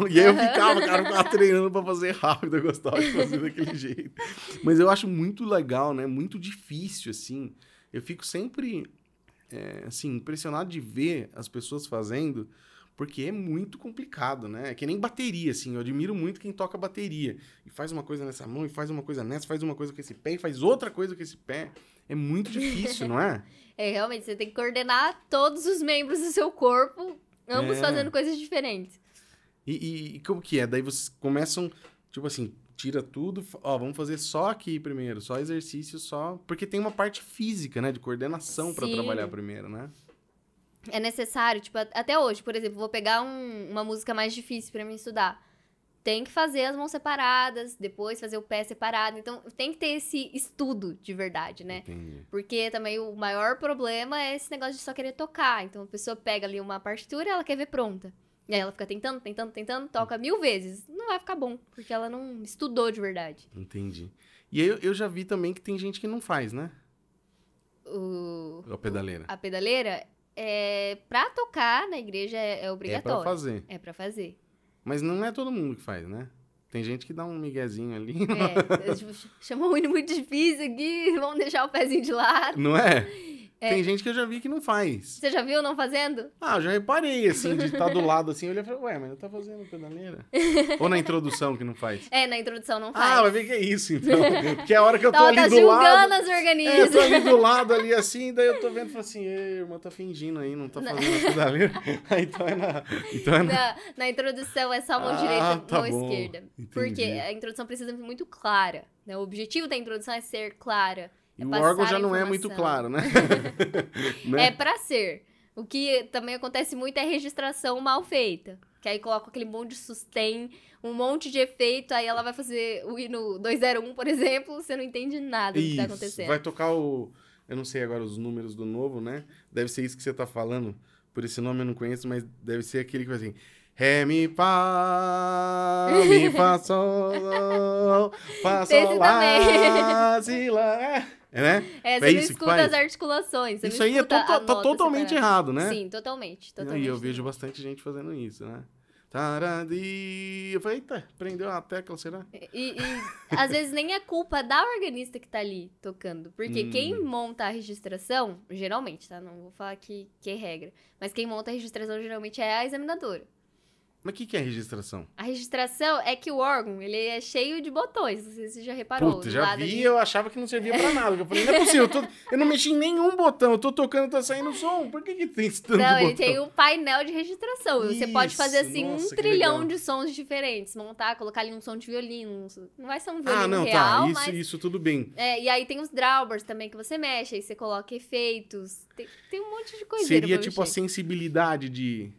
E aí eu ficava, cara, eu ficava treinando pra fazer rápido, eu gostava de fazer daquele jeito. Mas eu acho muito legal, né? Muito difícil, assim. Eu fico sempre, é, assim, impressionado de ver as pessoas fazendo, porque é muito complicado, né? É que nem bateria, assim. Eu admiro muito quem toca bateria. E faz uma coisa nessa mão, e faz uma coisa nessa, faz uma coisa com esse pé, e faz outra coisa com esse pé. É muito difícil, não é? É, realmente, você tem que coordenar todos os membros do seu corpo, ambos é. fazendo coisas diferentes. E, e, e, como que é? Daí vocês começam, tipo assim, tira tudo, ó, vamos fazer só aqui primeiro, só exercício, só. Porque tem uma parte física, né, de coordenação para trabalhar primeiro, né? É necessário, tipo, até hoje, por exemplo, vou pegar um, uma música mais difícil para mim estudar tem que fazer as mãos separadas, depois fazer o pé separado. Então, tem que ter esse estudo de verdade, né? Entendi. Porque também o maior problema é esse negócio de só querer tocar. Então, a pessoa pega ali uma partitura e ela quer ver pronta. E aí ela fica tentando, tentando, tentando, toca mil vezes. Não vai ficar bom, porque ela não estudou de verdade. Entendi. E eu, eu já vi também que tem gente que não faz, né? O, a pedaleira. O, a pedaleira, é, pra tocar na igreja é, é obrigatório. É pra fazer. É pra fazer. Mas não é todo mundo que faz, né? Tem gente que dá um miguezinho ali. É, chamou um hino muito difícil aqui, vamos deixar o pezinho de lado. Não é? É. Tem gente que eu já vi que não faz. Você já viu não fazendo? Ah, eu já reparei, assim, de estar tá do lado assim, eu olhei e falei, ué, mas não tá fazendo pedaleira? Ou na introdução que não faz? É, na introdução não faz. Ah, vai ver que é isso, então. Porque é a hora que eu tô tá, ali tá do lado. As é, eu tô ali do lado ali assim, daí eu tô vendo e falo assim, irmã, tá fingindo aí, não tá fazendo pedaleira. então é na. Então é na... na... na introdução é só mão ah, direita, tá mão bom. esquerda. Entendi. Porque a introdução precisa ser muito clara. Né? O objetivo da introdução é ser clara. E é o órgão já não é muito claro, né? né? É para ser. O que também acontece muito é a registração mal feita. Que aí coloca aquele monte de sustain, um monte de efeito, aí ela vai fazer o hino 201, por exemplo, você não entende nada isso, do que tá acontecendo. Vai tocar o. Eu não sei agora os números do novo, né? Deve ser isso que você tá falando. Por esse nome eu não conheço, mas deve ser aquele que vai assim. Ré, mi, fá, mi, fá, sol, fá, sol, lá, si, lá. É. É, né? É, é você é não escuta as articulações. isso aí é to tá totalmente errado, né? Sim, totalmente. totalmente e eu vejo bastante gente fazendo isso, né? Taradi. Eu falei, eita, prendeu a tecla, será? E, e às vezes nem é culpa da organista que tá ali tocando. Porque hum. quem monta a registração, geralmente, tá? Não vou falar que, que é regra. Mas quem monta a registração geralmente é a examinadora. Mas o que, que é registração? A registração é que o órgão, ele é cheio de botões, não sei se você já reparou. Puta, já vi eu achava que não servia pra nada. Eu falei, não é possível, eu, tô, eu não mexi em nenhum botão, eu tô tocando, tá saindo som. Por que que tem esse tanto Não, botão? ele tem um painel de registração. Isso, você pode fazer, assim, nossa, um trilhão legal. de sons diferentes. Montar, colocar ali um som de violino. Não vai ser um ah, violino ah, não, tá, real, tá. isso, mas... isso tudo bem. É, e aí tem os drawbars também que você mexe, aí você coloca efeitos. Tem, tem um monte de coisa Seria tipo mexer. a sensibilidade de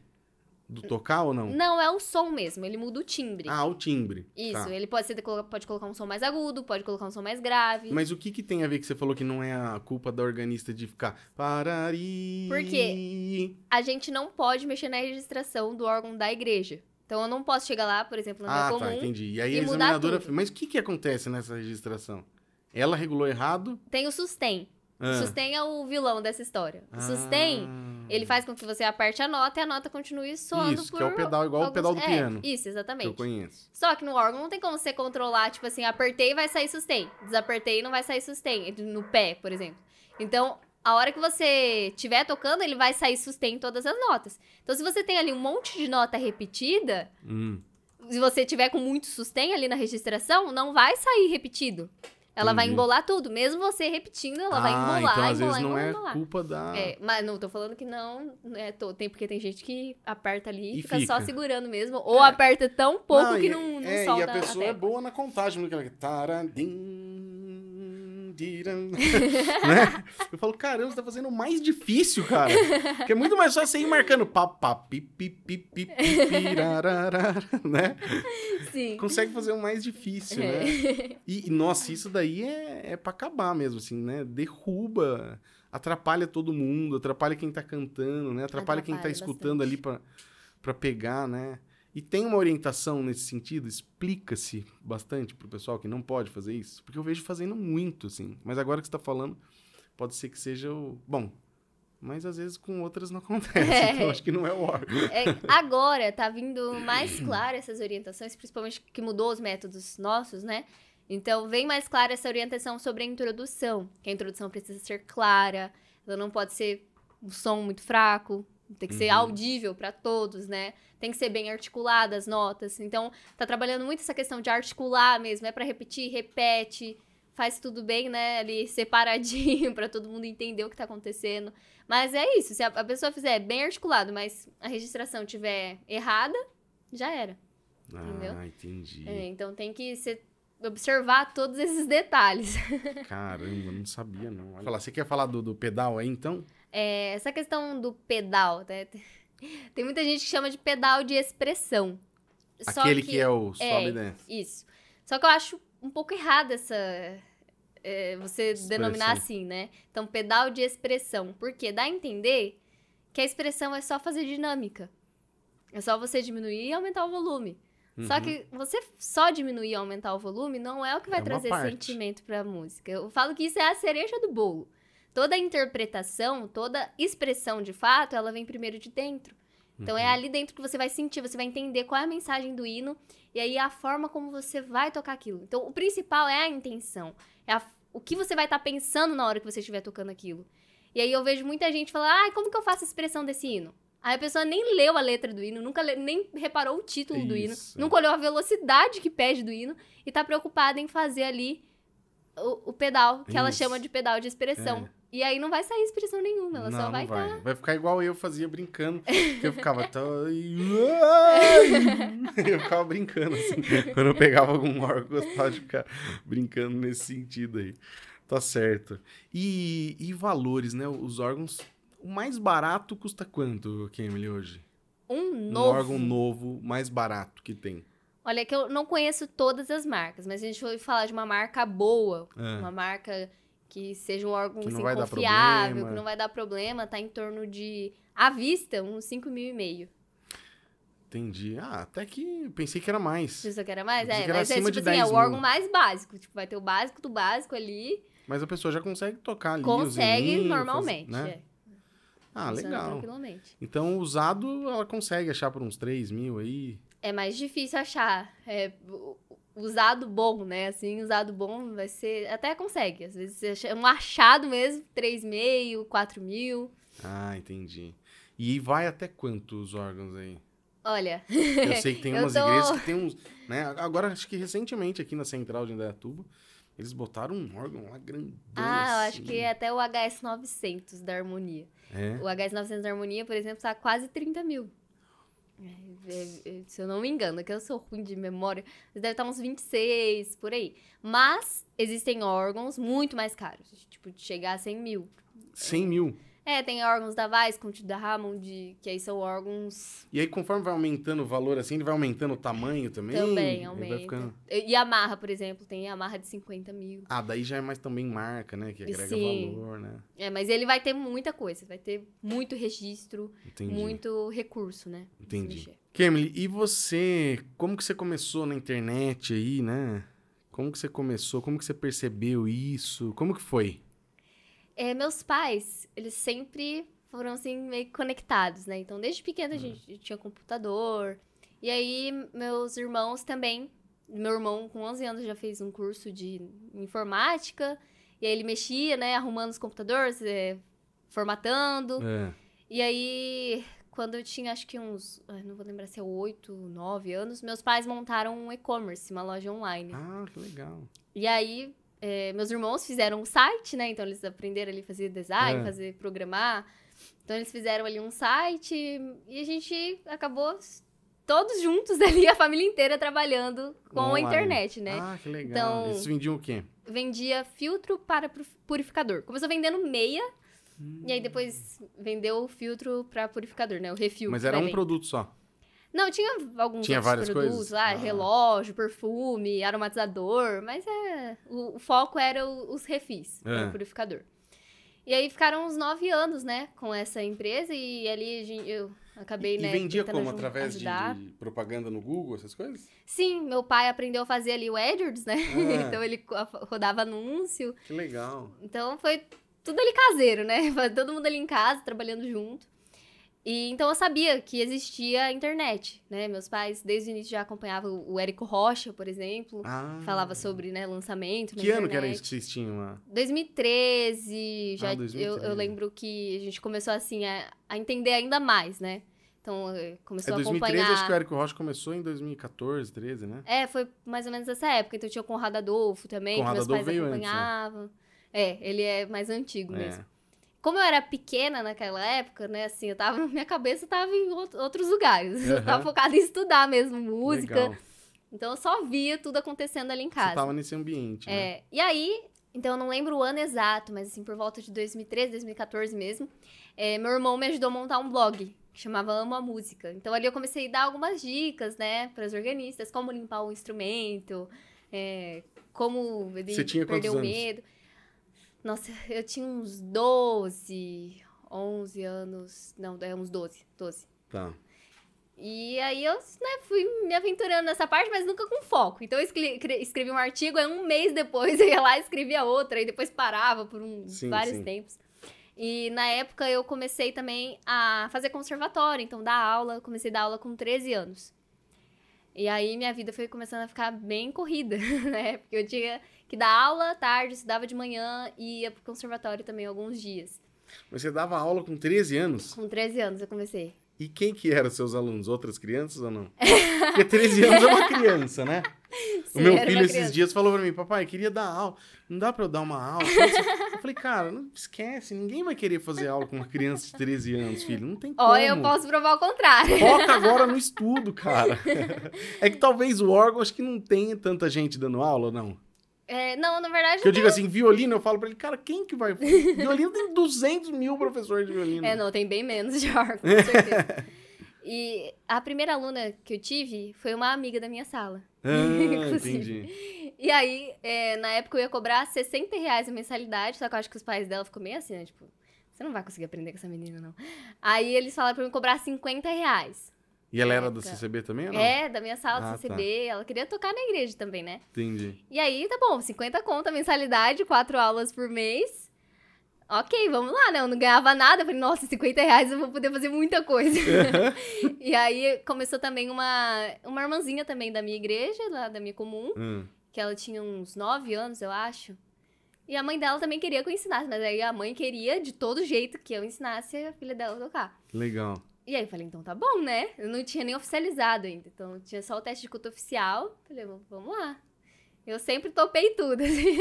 do tocar ou não? Não, é o som mesmo, ele muda o timbre. Ah, o timbre. Isso, tá. ele pode ser pode colocar um som mais agudo, pode colocar um som mais grave. Mas o que que tem a ver que você falou que não é a culpa da organista de ficar parari? Porque a gente não pode mexer na registração do órgão da igreja. Então eu não posso chegar lá, por exemplo, na ah, minha comum. Ah, tá, entendi. E aí e a examinadora, mas o que que acontece nessa registração? Ela regulou errado? Tem o sustém. Ah. O sustain é o vilão dessa história. O ah. sustain, ele faz com que você aperte a nota e a nota continue soando isso, por... Isso, que é o pedal, igual alguns... o pedal do é, piano. Isso, exatamente. Que eu conheço. Só que no órgão não tem como você controlar, tipo assim, apertei e vai sair sustain. Desapertei e não vai sair sustain. No pé, por exemplo. Então, a hora que você estiver tocando, ele vai sair sustain em todas as notas. Então, se você tem ali um monte de nota repetida, hum. se você tiver com muito sustain ali na registração, não vai sair repetido. Ela Entendi. vai embolar tudo. Mesmo você repetindo, ela ah, vai embolar, então, embolar, embolar, não é embolar. culpa da... É, mas não tô falando que não é tô, tem, porque tem gente que aperta ali e, fica, fica, só segurando mesmo. Ou é. aperta tão pouco não, que não, não é, solta E a pessoa a é boa na contagem. É tarandim, né? Eu falo, caramba, você tá fazendo o mais difícil, cara. Porque é muito mais fácil você ir marcando né? Sim. Consegue fazer o mais difícil, né? é. né? E, nossa, isso daí é, é pra acabar mesmo, assim, né? Derruba, atrapalha todo mundo, atrapalha quem tá cantando, né? Atrapalha, atrapalha quem tá escutando ali pra, pra pegar, né? E tem uma orientação nesse sentido? Explica-se bastante pro pessoal que não pode fazer isso? Porque eu vejo fazendo muito, assim. Mas agora que você tá falando, pode ser que seja o. Bom. Mas às vezes com outras não acontece. Então é. Então acho que não é o órgão. É, agora tá vindo mais claro essas orientações, principalmente que mudou os métodos nossos, né? Então vem mais clara essa orientação sobre a introdução. Que a introdução precisa ser clara, ela não pode ser um som muito fraco, tem que uhum. ser audível para todos, né? Tem que ser bem articulada as notas. Então, tá trabalhando muito essa questão de articular mesmo, é para repetir, repete, faz tudo bem, né? Ali separadinho para todo mundo entender o que tá acontecendo. Mas é isso, se a pessoa fizer bem articulado, mas a registração tiver errada, já era. Ah, entendeu? entendi. É, então tem que ser observar todos esses detalhes. Caramba, não sabia, não. Olha. você quer falar do, do pedal aí, então? É, essa questão do pedal, né? Tem muita gente que chama de pedal de expressão. Aquele que, que, é o é, sobe é, dentro. Isso. Só que eu acho um pouco errado essa. É, você expressão. denominar assim, né? Então, pedal de expressão. Porque dá a entender que a expressão é só fazer dinâmica. É só você diminuir e aumentar o volume. Uhum. Só que você só diminuir e aumentar o volume não é o que é vai é trazer sentimento sentimento pra música. Eu falo que isso é a cereja do bolo toda interpretação, toda expressão de fato, ela vem primeiro de dentro. Então é uhum. é ali dentro que você vai sentir, você vai entender qual é a mensagem do hino e aí a forma como você vai tocar aquilo. Então o principal é a intenção, é a, o que você vai estar tá pensando na hora que você estiver tocando aquilo. E aí eu vejo muita gente falar, ah, como que eu faço a expressão desse hino? Aí a pessoa nem leu a letra do hino, nunca nem reparou o título Isso. do hino, nunca olhou a velocidade que pede do hino e tá preocupada em fazer ali o, o pedal, que Isso. ela chama de pedal de expressão. É. E aí não vai sair inspiração nenhuma, ela não, só vai estar. Vai. Tá... vai ficar igual eu fazia brincando. Que eu ficava. eu ficava brincando, assim. Quando eu pegava algum órgão, eu gostava de ficar brincando nesse sentido aí. Tá certo. E, e valores, né? Os órgãos. O mais barato custa quanto, Kemily, hoje? Um novo. Um órgão novo, mais barato que tem. Olha, é que eu não conheço todas as marcas, mas a gente foi falar de uma marca boa, é. uma marca que seja um órgão que não assim, confiável, que não vai dar problema, tá em torno de, à vista, uns 5 mil e meio. Entendi. Ah, até que pensei que era mais. Pensou que era mais? É, era mas é, tipo assim, é o órgão mais básico. Tipo, vai ter o básico do básico ali. Mas a pessoa já consegue tocar ali. Consegue normalmente, né? é. Ah, legal. Então, usado, ela consegue achar por uns 3 mil aí. É mais difícil achar. É, usado bom, né? Assim, usado bom vai ser. Até consegue. Às vezes é um achado mesmo, 3,5, 4 mil. Ah, entendi. E vai até quantos órgãos aí? Olha. Eu sei que tem umas tô... igrejas que tem uns. Né? Agora, acho que recentemente aqui na central de Indaiatuba. Eles botaram um órgão lá grandão. Ah, eu assim. acho que é até o HS900 da Harmonia. É? O HS900 da Harmonia, por exemplo, está quase 30 mil. É, é, é, se eu não me engano, que eu sou ruim de memória, deve estar uns 26, por aí. Mas existem órgãos muito mais caros, tipo, de chegar a 100 mil. 100 mil? É, tem órgãos da Viscount, da Hammond, que aí são órgãos. E aí, conforme vai aumentando o valor, assim, ele vai aumentando o tamanho também? Também, aumenta. Vai ficando... Marra, por exemplo, tem a Marra de 50 mil. Ah, daí já é mais também marca, né? Que agrega Sim. valor, né? É, mas ele vai ter muita coisa, vai ter muito registro, Entendi. muito recurso, né? Entendi. Kemily, e você, como que você começou na internet aí, né? Como que você começou? Como que você percebeu isso? Como que foi? É, meus pais, eles sempre foram assim meio conectados, né? Então desde pequeno a uhum. gente tinha computador. E aí meus irmãos também, meu irmão com 11 anos já fez um curso de informática, e aí ele mexia, né, arrumando os computadores, é, formatando. É. E aí quando eu tinha acho que uns, não vou lembrar se é 8, 9 anos, meus pais montaram um e-commerce, uma loja online. Ah, que legal. E aí é, meus irmãos fizeram um site, né? Então eles aprenderam ali a fazer design, é. fazer programar. Então eles fizeram ali um site e a gente acabou todos juntos ali, a família inteira trabalhando com Olá, a internet, né? Ah, que legal. Então, eles vendiam o quê? Vendia filtro para purificador. Começou vendendo meia hum. e aí hum. depois vendeu o filtro para purificador, né? O refil. Mas era um produto só. Não, tinha alguns tinha várias produtos coisas. lá, ah. relógio, perfume, aromatizador, mas é, o, o foco era o, os refis, é. o purificador. E aí ficaram uns nove anos, né, com essa empresa e ali eu acabei, e, né, E vendia como? Através de, de, propaganda no Google, essas coisas? Sim, meu pai aprendeu a fazer ali o AdWords, né? É. então ele rodava anúncio. Que legal. Então foi tudo ali caseiro, né? Todo mundo ali em casa, trabalhando junto. E então eu sabia que existia a internet, né? Meus pais desde o início já acompanhavam o Érico Rocha, por exemplo, ah. falava sobre, né, lançamento Que ano que era isso que vocês tinham lá? 2013, já ah, 2013. Eu, eu, lembro que a gente começou assim a, a entender ainda mais, né? Então, começou é, 2013, a acompanhar... acho que o Érico Rocha começou em 2014, 13, né? É, foi mais ou menos essa época Então, tinha o Conrado Adolfo também, Conrado que meus Adolfo pais é. acompanhavam. Antes, né? É, ele é mais antigo é. mesmo como eu era pequena naquela época, né, assim, eu tava, minha cabeça tava em outros lugares. Uhum. Eu tava focada em estudar mesmo, música. Legal. Então eu só via tudo acontecendo ali em casa. Você tava nesse ambiente, né? é, E aí, então eu não lembro o ano exato, mas assim, por volta de 2013, 2014 mesmo, é, meu irmão me ajudou a montar um blog que chamava Amo a Música. Então ali eu comecei a dar algumas dicas, né, para os organistas, como limpar o instrumento, é, como ele Você tinha perdeu o medo. Anos? Nossa, eu tinha uns 12, 11 anos. Não, é uns 12, 12. Tá. E aí eu né, fui me aventurando nessa parte, mas nunca com foco. Então eu escrevi um artigo, aí um mês depois eu ia lá e escrevia outra, e depois parava por um, sim, vários sim. tempos. E na época eu comecei também a fazer conservatório, então dar aula, comecei a dar aula com 13 anos. E aí minha vida foi começando a ficar bem corrida, né? Porque eu tinha que dá aula tarde tarde, estudava de manhã e ia pro conservatório também alguns dias. Mas você dava aula com 13 anos? Com 13 anos eu comecei. E quem que eram seus alunos? Outras crianças ou não? Porque 13 anos é uma criança, né? Sim, o meu filho esses dias falou pra mim, papai, queria dar aula. Não dá pra eu dar uma aula? Eu falei, cara, não esquece, ninguém vai querer fazer aula com uma criança de 13 anos, filho. Não tem como. Ó, eu posso provar o contrário. Foca agora no estudo, cara. É que talvez o órgão, acho que não tenha tanta gente dando aula, não. É, não, na verdade. Que eu digo assim, violino, eu falo pra ele, cara, quem que vai. Violino tem 200 mil professores de violino. É, não, tem bem menos de órgão, com certeza. e a primeira aluna que eu tive foi uma amiga da minha sala. Ah, entendi. E aí, é, na época eu ia cobrar 60 reais a mensalidade, só que eu acho que os pais dela ficou meio assim, né? Tipo, você não vai conseguir aprender com essa menina, não. Aí eles falaram pra eu cobrar 50 reais. E ela era do CCB também, ou não? É, da minha sala ah, do CCB. Tá. Ela queria tocar na igreja também, né? Entendi. E aí, tá bom, 50 conta mensalidade, quatro aulas por mês. Ok, vamos lá, né? Eu não ganhava nada. Eu falei, nossa, 50 reais eu vou poder fazer muita coisa. e aí, começou também uma, uma irmãzinha também da minha igreja, lá da minha comum. Hum. Que ela tinha uns 9 anos, eu acho. E a mãe dela também queria que eu ensinasse, mas aí a mãe queria de todo jeito que eu ensinasse a filha dela a tocar. Legal. E aí eu falei, então tá bom, né? Eu não tinha nem oficializado ainda. Então tinha só o teste de culto oficial. Falei, vamos lá. Eu sempre topei tudo. Assim.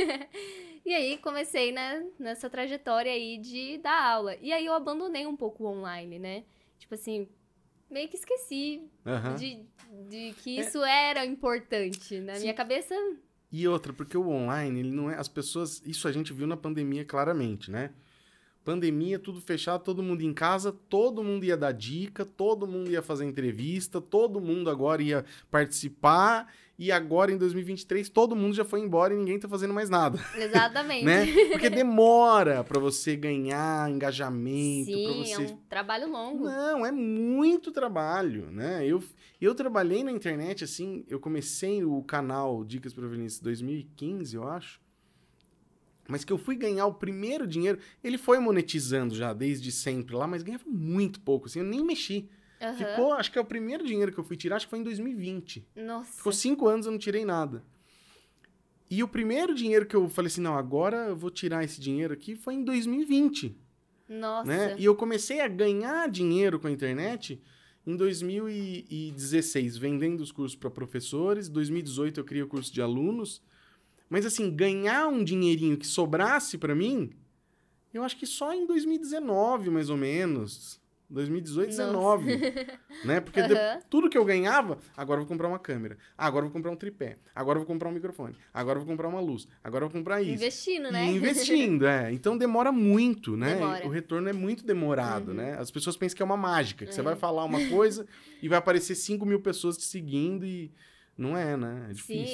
e aí comecei né, nessa trajetória aí de dar aula. E aí eu abandonei um pouco o online, né? Tipo assim, meio que esqueci uhum. de, de que é. isso é... era importante. Na Sim. minha cabeça. E outra, porque o online, ele não é. As pessoas. Isso a gente viu na pandemia claramente, né? pandemia, tudo fechado, todo mundo em casa, todo mundo ia dar dica, todo mundo ia fazer entrevista, todo mundo agora ia participar. E agora, em 2023, todo mundo já foi embora e ninguém tá fazendo mais nada. Exatamente. né? Porque demora para você ganhar engajamento. Sim, é você... é um trabalho longo. Não, é muito trabalho, né? Eu, eu trabalhei na internet, assim, eu comecei o canal Dicas Provenientes em 2015, eu acho mas que eu fui ganhar o primeiro dinheiro, ele foi monetizando já desde sempre lá, mas ganhava muito pouco, assim, eu nem mexi. Uhum. Ficou, acho que é o primeiro dinheiro que eu fui tirar, acho que foi em 2020. Nossa. Ficou cinco anos eu não tirei nada. E o primeiro dinheiro que eu falei assim, não, agora eu vou tirar esse dinheiro aqui, foi em 2020. Nossa. Né? E eu comecei a ganhar dinheiro com a internet em 2016, vendendo os cursos para professores. 2018 eu criei o curso de alunos. Mas assim, ganhar um dinheirinho que sobrasse para mim, eu acho que só em 2019, mais ou menos. 2018, Nossa. 19. né? Porque uhum. de, tudo que eu ganhava, agora eu vou comprar uma câmera. Agora eu vou comprar um tripé. Agora eu vou comprar um microfone. Agora eu vou comprar uma luz. Agora eu vou comprar isso. Investindo, né? E investindo, é. Então demora muito, né? Demora. O retorno é muito demorado, uhum. né? As pessoas pensam que é uma mágica, que uhum. você vai uhum. falar uma coisa e vai aparecer 5 mil pessoas te seguindo e. Não é, né? É difícil.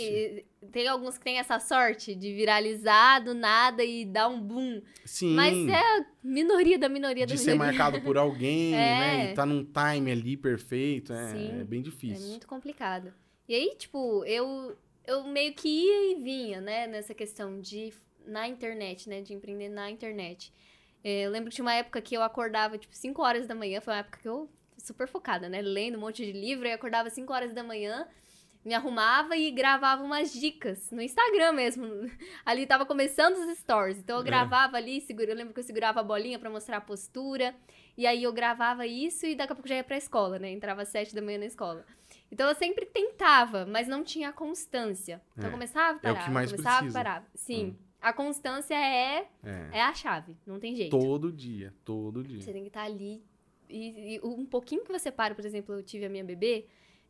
Sim, tem alguns que têm essa sorte de viralizar do nada e dar um boom. Sim. Mas é a minoria da minoria da de De ser marcado por alguém, né? é. né? E tá num time ali perfeito. É, Sim, é bem é difícil. É muito complicado. E aí, tipo, eu, eu meio que ia e vinha, né? Nessa questão de... Na internet, né? De empreender na internet. É, eu lembro que tinha uma época que eu acordava, tipo, 5 horas da manhã. Foi uma época que eu super focada, né? Lendo um monte de livro. Eu acordava 5 horas da manhã me arrumava e gravava umas dicas no Instagram mesmo. Ali tava começando os stories. Então eu é. gravava ali, segura, eu lembro que eu segurava a bolinha para mostrar a postura. E aí eu gravava isso e daqui a pouco já ia pra escola, né? Entrava às sete da manhã na escola. Então eu sempre tentava, mas não tinha constância. Então é. eu começava, parava, é o que mais começava, precisa. parava. Sim. Hum. A constância é, é, é a chave, não tem jeito. Todo dia, todo dia. Você tem que estar tá ali e, e um pouquinho que você para, por exemplo, eu tive a minha bebê,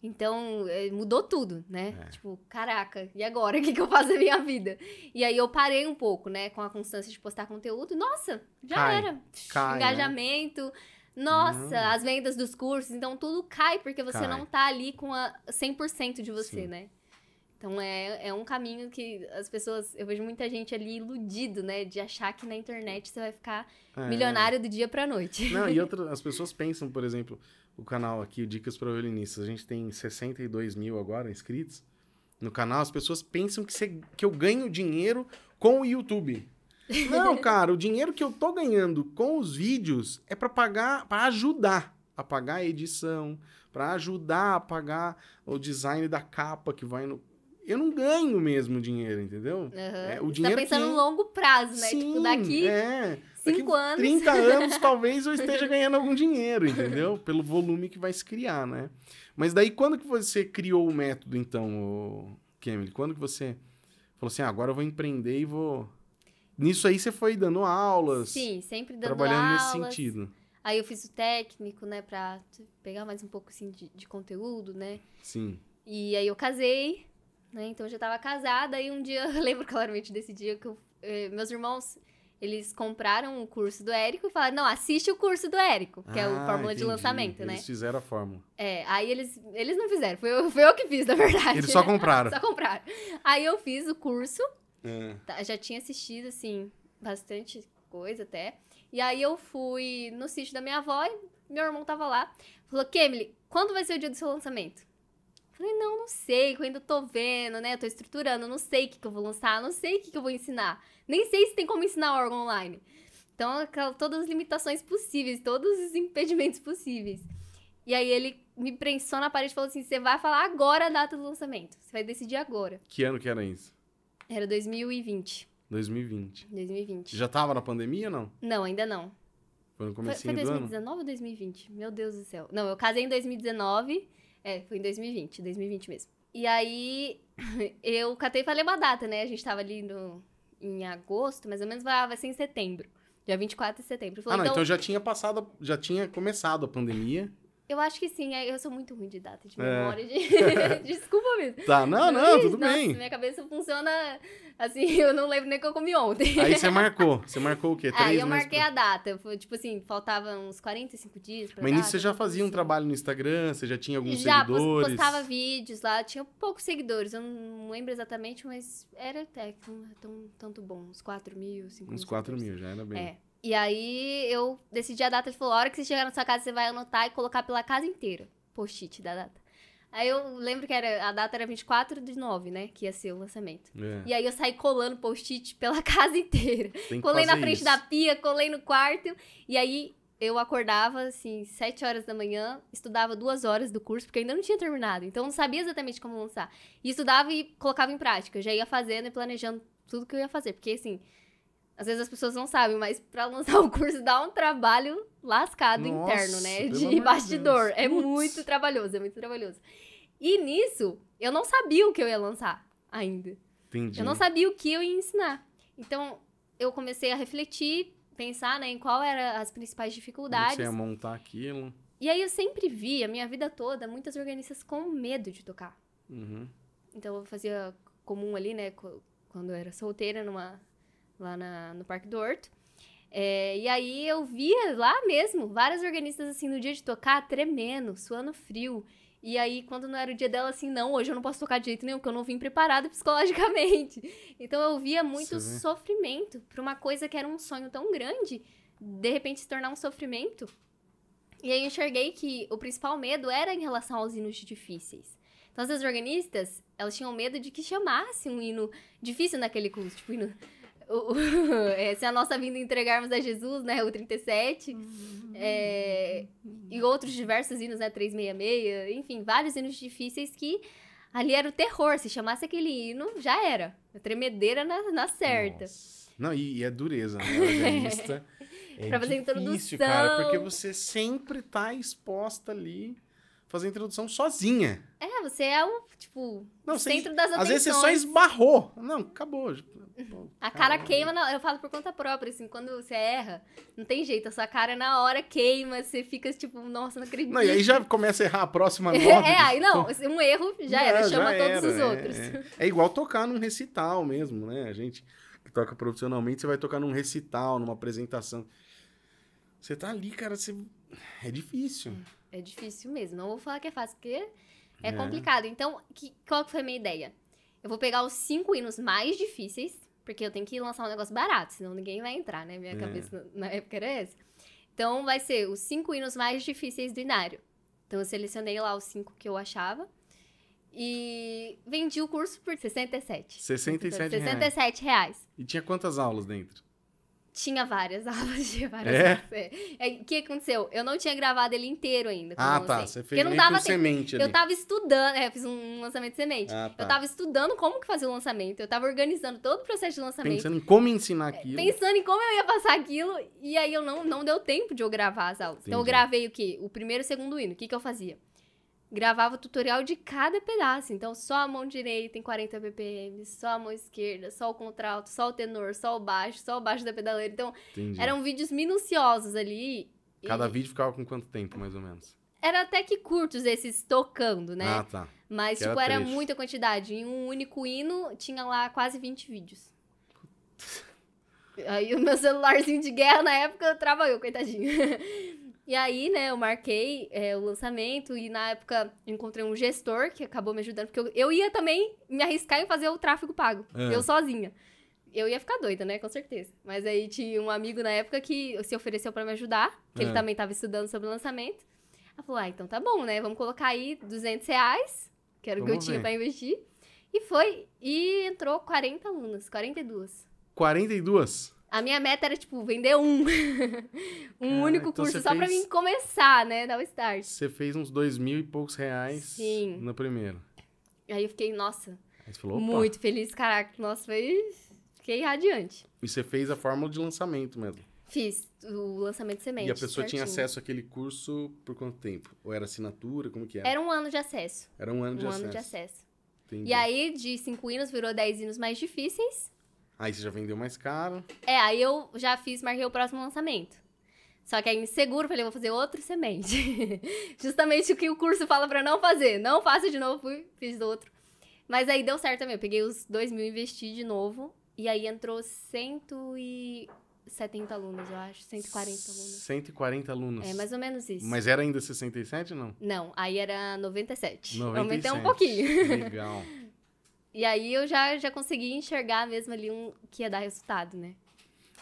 então, eh, mudou tudo, né? É. Tipo, caraca, e agora? O que, que eu faço da minha vida? E aí eu parei um pouco, né? Com a constância de postar conteúdo. Nossa, já cai, era. Cai, né? Engajamento. Né? Nossa, hum. as vendas dos cursos. Então, tudo cai porque você cai. não tá ali com a 100% de você, Sim. né? Então, é, é um caminho que as pessoas... Eu vejo muita gente ali iludido, né? De achar que na internet você vai ficar é. milionário do dia pra noite. Não, e outra, as pessoas pensam, por exemplo o canal aqui, o Dicas para Violinistas. A gente tem 62 mil agora inscritos no canal. As pessoas pensam que, que eu ganho dinheiro com o YouTube. Não, cara, o dinheiro que eu tô ganhando com os vídeos é para pagar, para ajudar a pagar a edição, para ajudar a pagar o design da capa que vai no eu não ganho mesmo dinheiro, entendeu? Uhum. É, o Você tá pensando que... no longo prazo, né? Tipo, Sim, tipo, daqui. É. Cinco anos. 30 anos, talvez eu esteja ganhando algum dinheiro, entendeu? Pelo volume que vai se criar, né? Mas daí, quando que você criou o método, então, Kemily? Quando que você falou assim, ah, agora eu vou empreender e vou... Nisso aí você foi dando aulas. Sim, sempre dando trabalhando aulas. Trabalhando nesse sentido. Aí eu fiz o técnico, né, pra pegar mais um pouco, assim, de, de conteúdo, né? Sim. E aí eu casei, né? Então eu já tava casada. e um dia, eu lembro claramente desse dia que eu, eh, meus irmãos eles compraram o curso do Érico e falaram: não, assiste o curso do Érico, que é ah, é a fórmula entendi. de lançamento, eles né? Eles fizeram a fórmula. É, aí eles, eles não fizeram, foi eu, foi eu que fiz, na verdade. Eles só né? compraram. só compraram. Aí eu fiz o curso, é. já tinha assistido, assim, bastante coisa até. E aí eu fui no sítio da minha avó e meu irmão tava lá. Falou: Kemily, quando vai ser o dia do seu lançamento? Falei, não, não sei, eu ainda tô vendo, né? Eu tô estruturando, não sei o que, que eu vou lançar, não sei o que, que eu vou ensinar. Nem sei se tem como ensinar órgão online. Então, todas as limitações possíveis, todos os impedimentos possíveis. E aí ele me prensou na parede e falou assim: você vai falar agora a data do lançamento. Você vai decidir agora. Que ano que era isso? Era 2020. 2020. 2020. Já tava na pandemia, não? Não, ainda não. Foi no começo do ano? Foi 2019 ou 2020? Meu Deus do céu. Não, eu casei em 2019 é, foi em 2020, 2020 mesmo. E aí eu catei e falei uma data, né? A gente tava ali no, em agosto, mais ou menos, vai vai ser em setembro. Dia 24 de setembro. Falei, ah, não, então... então... já tinha passado, já tinha começado a pandemia. Eu acho que sim, é, eu sou muito ruim de data, de é. memória, é. de... desculpa mesmo. Tá, não, não, tudo nossa, bem. minha cabeça funciona assim, eu não lembro nem o que eu comi ontem. Aí você marcou, você marcou o quê? Três Aí eu marquei pra... a data, tipo assim, faltava uns 45 dias pra Mas nisso você já fazia um trabalho no Instagram, você já tinha alguns já seguidores? Já, postava vídeos lá, tinha poucos seguidores, eu não lembro exatamente, mas era até é tão, tanto bom, uns 4 mil, 5 mil. Uns 4 mil, já era bem. É. E aí eu decidi a data. Ele falou: a hora que você chegar na sua casa, você vai anotar e colocar pela casa inteira. Post-it da data. Aí eu lembro que era, a data era 24 de 9, né? Que ia ser o lançamento. É. E aí eu saí colando post-it pela casa inteira. colei na frente isso. da pia, colei no quarto. E aí eu acordava, assim, 7 horas da manhã, estudava duas horas do curso, porque ainda não tinha terminado. Então eu não sabia exatamente como lançar. E estudava e colocava em prática. Já ia fazendo e planejando tudo que eu ia fazer. Porque, assim, às vezes as pessoas não sabem, mas para lançar o curso dá um trabalho lascado Nossa, interno, né? De bastidor. Deus. É Putz. muito trabalhoso, é muito trabalhoso. E nisso, eu não sabia o que eu ia lançar ainda. Entendi. Eu não sabia o que eu ia ensinar. Então, eu comecei a refletir, pensar, né, em qual eram as principais dificuldades. Você ia montar aquilo. E aí eu sempre vi, a minha vida toda, muitas organistas com medo de tocar. Uhum. Então, eu fazia comum ali, né, quando eu era solteira, numa lá na, no Parque do Horto. É, e aí eu via lá mesmo várias organistas assim no dia de tocar, tremendo, suando frio. E aí, quando não era o dia dela, assim, não, hoje eu não posso tocar de jeito nenhum, porque eu não vim preparada psicologicamente. Então eu via muito Sim. sofrimento pra uma coisa que era um sonho tão grande, de repente se tornar um sofrimento. E aí eu enxerguei que o principal medo era em relação aos hinos difíceis. Então, as organistas, elas tinham medo de que chamasse um hino difícil naquele curso, tipo, hino É, se a nossa vinda entregarmos a Jesus, né? O 37. Uhum. É, e outros diversos hinos, né? 366. Enfim, vários hinos difíceis que ali era o terror. Se chamasse aquele hino, já era. A tremedeira na, na certa. Nossa. Não, e, e, a é dureza, né? O é, é pra fazer difícil, introdução. cara, porque você sempre tá exposta ali fazer a introdução sozinha. É, você é o, tipo, não, centro você, das atenções. Às vezes você só esbarrou. Não, acabou. Pô, a cara queima, na, eu falo por conta própria, assim, quando você erra, não tem jeito, a sua cara na hora queima, você fica tipo, nossa, não acredito. Não, e aí já começa a errar a próxima nota. É, é, aí não, assim, um erro já era, já chama era, todos os é, outros. É. é igual tocar num recital mesmo, né? A gente que toca profissionalmente, você vai tocar num recital, numa apresentação. Você tá ali, cara, você... é difícil é difícil mesmo. Não vou falar que é fácil, porque é, é. complicado. Então, que, qual que foi a minha ideia? Eu vou pegar os cinco hinos mais difíceis, porque eu tenho que lançar um negócio barato, senão ninguém vai entrar, né? Minha é. cabeça na época era essa. Então, vai ser os cinco hinos mais difíceis do Inário. Então, eu selecionei lá os cinco que eu achava. E vendi o curso por 67. 67 67 reais. 67 reais. E tinha quantas aulas dentro? Tinha várias aulas, tinha várias é? aulas. É. é. o que aconteceu? Eu não tinha gravado ele inteiro ainda. Ah, tá. Você fez um não dava tempo. semente ali. Eu tava estudando, é, eu fiz um lançamento de semente. Ah, tá. Eu tava estudando como que fazer o lançamento, eu tava organizando todo o processo de lançamento. Pensando em como ensinar é, aquilo. Pensando em como eu ia passar aquilo, e aí eu não, não deu tempo de eu gravar as aulas. Entendi. Então eu gravei o quê? O primeiro e o segundo hino. O que que eu fazia? gravava o tutorial de cada pedaço. Então, só a mão direita em 40 BPM, só a mão esquerda, só o contralto, só o tenor, só o baixo, só o baixo da pedaleira. Então, Entendi. eram vídeos minuciosos ali. Cada e... vídeo ficava com quanto tempo, mais ou menos? Era até que curtos esses tocando, né? Ah, tá. Mas, que tipo, era, era muita quantidade. Em um único hino, tinha lá quase 20 vídeos. Aí o meu celularzinho de guerra na época trabalhou, coitadinho. E aí, né, eu marquei é, o lançamento e na época encontrei um gestor que acabou me ajudando, porque eu, eu ia também me arriscar em fazer o tráfego pago, é. eu sozinha. Eu ia ficar doida, né, com certeza. Mas aí tinha um amigo na época que se ofereceu para me ajudar, que é. ele também estava estudando sobre o lançamento. Ela falou, ah, então tá bom, né, vamos colocar aí 200 reais, que era o que eu tinha para investir. E foi, e entrou 40 alunas, 42. 42? A minha meta era, tipo, vender um. um ah, único então curso, só fez... pra mim começar, né? Dar o start. Você fez uns dois mil e poucos reais Sim. no primeiro. Aí eu fiquei, nossa. Falou, muito feliz, caraca. Nossa, foi... fiquei radiante. E você fez a fórmula de lançamento mesmo? Fiz o lançamento semente. E a pessoa certinho. tinha acesso àquele curso por quanto tempo? Ou era assinatura? Como que era? Era um ano de acesso. Era um ano de acesso. Um ano de acesso. Entendi. E aí, de cinco hinos virou dez hinos mais difíceis. Aí você já vendeu mais caro. É, aí eu já fiz, marquei o próximo lançamento. Só que aí inseguro, falei, vou fazer outro semente. Justamente o que o curso fala para não fazer. Não faço de novo, fui, fiz outro. Mas aí deu certo também. Eu peguei os dois mil, investi de novo. E aí entrou 170 alunos, eu acho. 140 alunos. 140 alunos. É, mais ou menos isso. Mas era ainda 67 ou não? Não, aí era 97. 97. Aumentei um pouquinho. Legal. E aí eu já, já consegui enxergar mesmo ali um que ia dar resultado, né?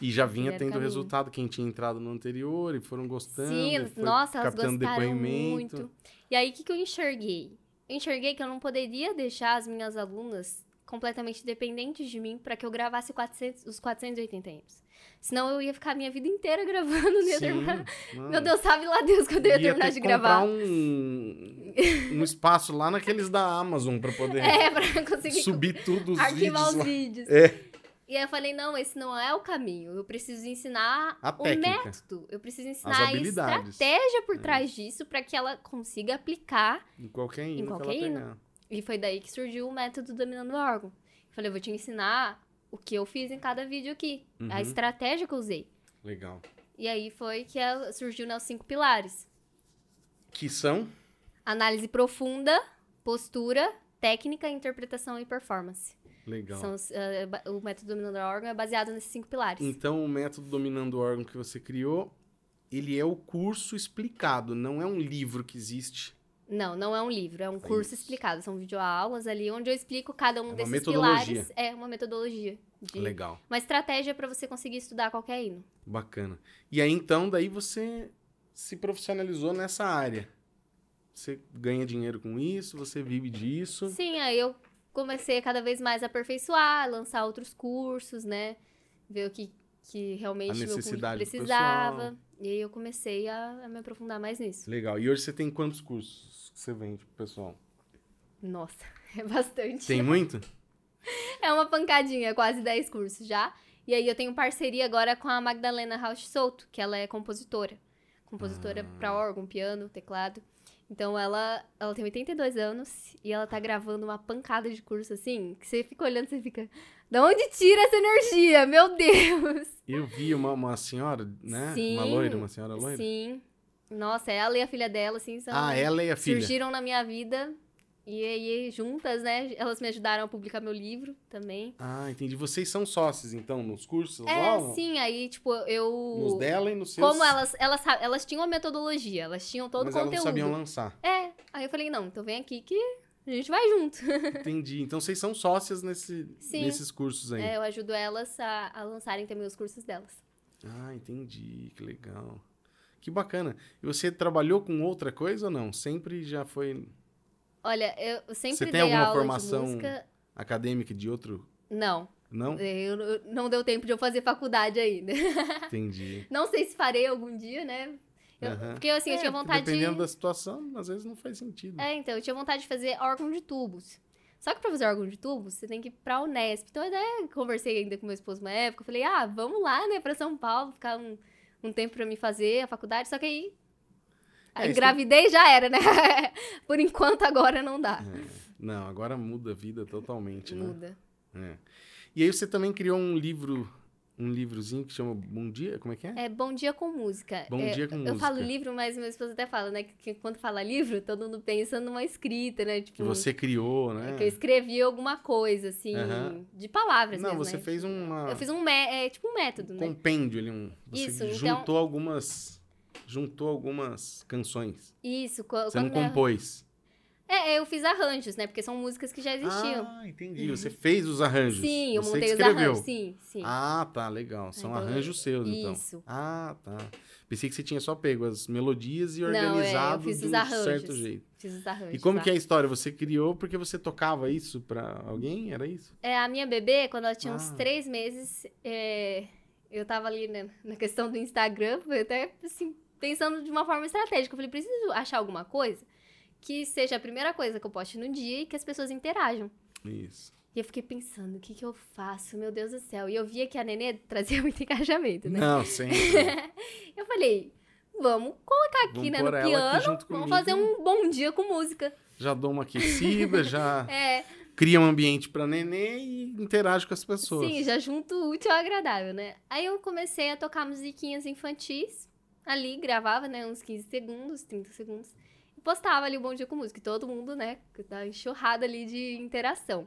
E já vinha tendo caminho. resultado quem tinha entrado no anterior e foram gostando. Sim, nossa, elas gostaram muito. E aí, o que, que eu enxerguei? Eu enxerguei que eu não poderia deixar as minhas alunas completamente dependentes de mim para que eu gravasse 400, os 480 anos. Senão eu ia ficar a minha vida inteira gravando, Sim, terminar. Meu Deus, sabe lá Deus que eu ia, ia terminar de gravar. Um, um espaço lá naqueles da Amazon para poder é, pra conseguir subir tudo os arquivar vídeos. Arquivar os vídeos. É. E aí eu falei, não, esse não é o caminho. Eu preciso ensinar a o técnica, método. Eu preciso ensinar a estratégia por é. trás disso para que ela consiga aplicar em qualquer hino. Em qualquer hino. E foi daí que surgiu o método dominando o órgão. Eu falei, eu vou te ensinar o que eu fiz em cada vídeo aqui, uhum. a estratégia que eu usei. Legal. E aí foi que surgiu né, os cinco pilares. Que são? Análise profunda, postura, técnica, interpretação e performance. Legal. São, uh, o método dominando o órgão é baseado nesses cinco pilares. Então, o método dominando o órgão que você criou, ele é o curso explicado, não é um livro que existe não, não é um livro, é um curso Isso. explicado. São videoaulas ali onde eu explico cada um é desses pilares. É uma metodologia. De, Legal. Uma estratégia para você conseguir estudar qualquer hino. Bacana. E aí então, daí você se profissionalizou nessa área. Você ganha dinheiro com isso, você vive disso. Sim, aí eu comecei cada vez mais aperfeiçoar, lançar outros cursos, né? Ver o que que realmente meu precisava. E aí eu comecei a, a, me aprofundar mais nisso. Legal. E hoje você tem quantos cursos que você vende pro pessoal? Nossa, é bastante. Tem muito? é uma pancadinha, é quase 10 cursos já. E aí eu tenho parceria agora com a Magdalena Rauch Souto, que ela é compositora. Compositora ah. para órgão, piano, teclado. Então ela, ela tem 82 anos e ela tá gravando uma pancada de curso assim, que você fica olhando, você fica, da onde tira essa energia? Meu Deus! Eu vi uma, uma senhora, né? Sim, uma loira, uma senhora loira. Sim. Nossa, ela e a filha dela, assim, são. Ah, ela e a filha. Surgiram na minha vida e aí, juntas, né? Elas me ajudaram a publicar meu livro também. Ah, entendi. Vocês são sócias, então, nos cursos? É, lá? sim. Aí, tipo, eu... Nos dela e nos seus... Como elas, elas, elas tinham a metodologia, elas tinham todo Mas o conteúdo. Mas elas não sabiam lançar. É. Aí eu falei, não, então vem aqui que a gente vai junto. Entendi. Então, vocês são sócias nesse, sim. nesses cursos aí. É, eu ajudo elas a, a lançarem também os cursos delas. Ah, entendi. Que legal. Que bacana. E você trabalhou com outra coisa ou não? Sempre já foi... Olha, eu sempre Você tem alguma formação música... acadêmica de outro? Não. Não? É, eu, eu, não deu tempo de eu fazer faculdade ainda. Entendi. não sei se farei algum dia, né? Eu, uhum. Porque assim, é, eu tinha vontade dependendo da situação, às vezes não faz sentido. É, então, eu tinha vontade de fazer órgão de tubos. Só que pra fazer órgão de tubos, você tem que ir pra Unesp. Então, eu até conversei ainda com meu esposo uma época. Eu falei, ah, vamos lá, né, pra São Paulo, ficar um, um tempo pra me fazer a faculdade. Só que aí é, gravidez já era, né? Por enquanto agora não dá. É. Não, agora muda a vida totalmente, muda. né? Muda. É. E aí você também criou um livro um livrozinho que chama Bom Dia, como é que é? É Bom Dia com Música. Bom é, Dia com eu Música. Eu falo livro, mas meu esposo até fala, né? Que, que, quando fala livro, todo mundo pensa numa escrita, né? Tipo, que você criou, né? Que eu escrevi alguma coisa, assim, de palavras Não, mesmo, você né? fez tipo, uma... Eu fiz um, é, tipo um método, um né? Compêndio ali, um... Você Isso, então juntou então... algumas juntou algumas canções. Isso. Você não compôs. É, é, eu fiz arranjos, né? Porque são músicas que já existiam. Ah, entendi. Você fez os arranjos. Sim, eu Você montei os arranjos. Sim, sim. Ah, tá, legal. Ah, são então, arranjos seus, isso. então. Isso. Ah, tá. Pensei que você tinha só pego as melodias e é, organizado é, de um arranjos. certo jeito. Fiz os arranjos. E como tá? que é a história? Você criou porque você tocava isso pra alguém? Era isso? É, a minha bebê, quando ela tinha ah. uns três meses, é, eu tava ali na, né, na questão do Instagram, foi até assim, pensando de uma forma estratégica. Eu falei, preciso achar alguma coisa que seja a primeira coisa que eu poste no dia e que as pessoas interajam. Isso. E eu fiquei pensando, o que que eu faço? Meu Deus do céu. E eu via que a Nenê trazia muito engajamento, né? Não, sim. eu falei, vamos colocar aqui, vamos né, no piano, vamos fazer um bom dia com música. Já dou uma aquecida, já é. cria um ambiente para Nenê e interage com as pessoas. Sim, já junto o útil ao agradável, né? Aí eu comecei a tocar musiquinhas infantis ali, gravava, né, uns 15 segundos, 30 segundos, e postava ali o Bom Dia com Música. E todo mundo, né, tá enxurrada ali de interação.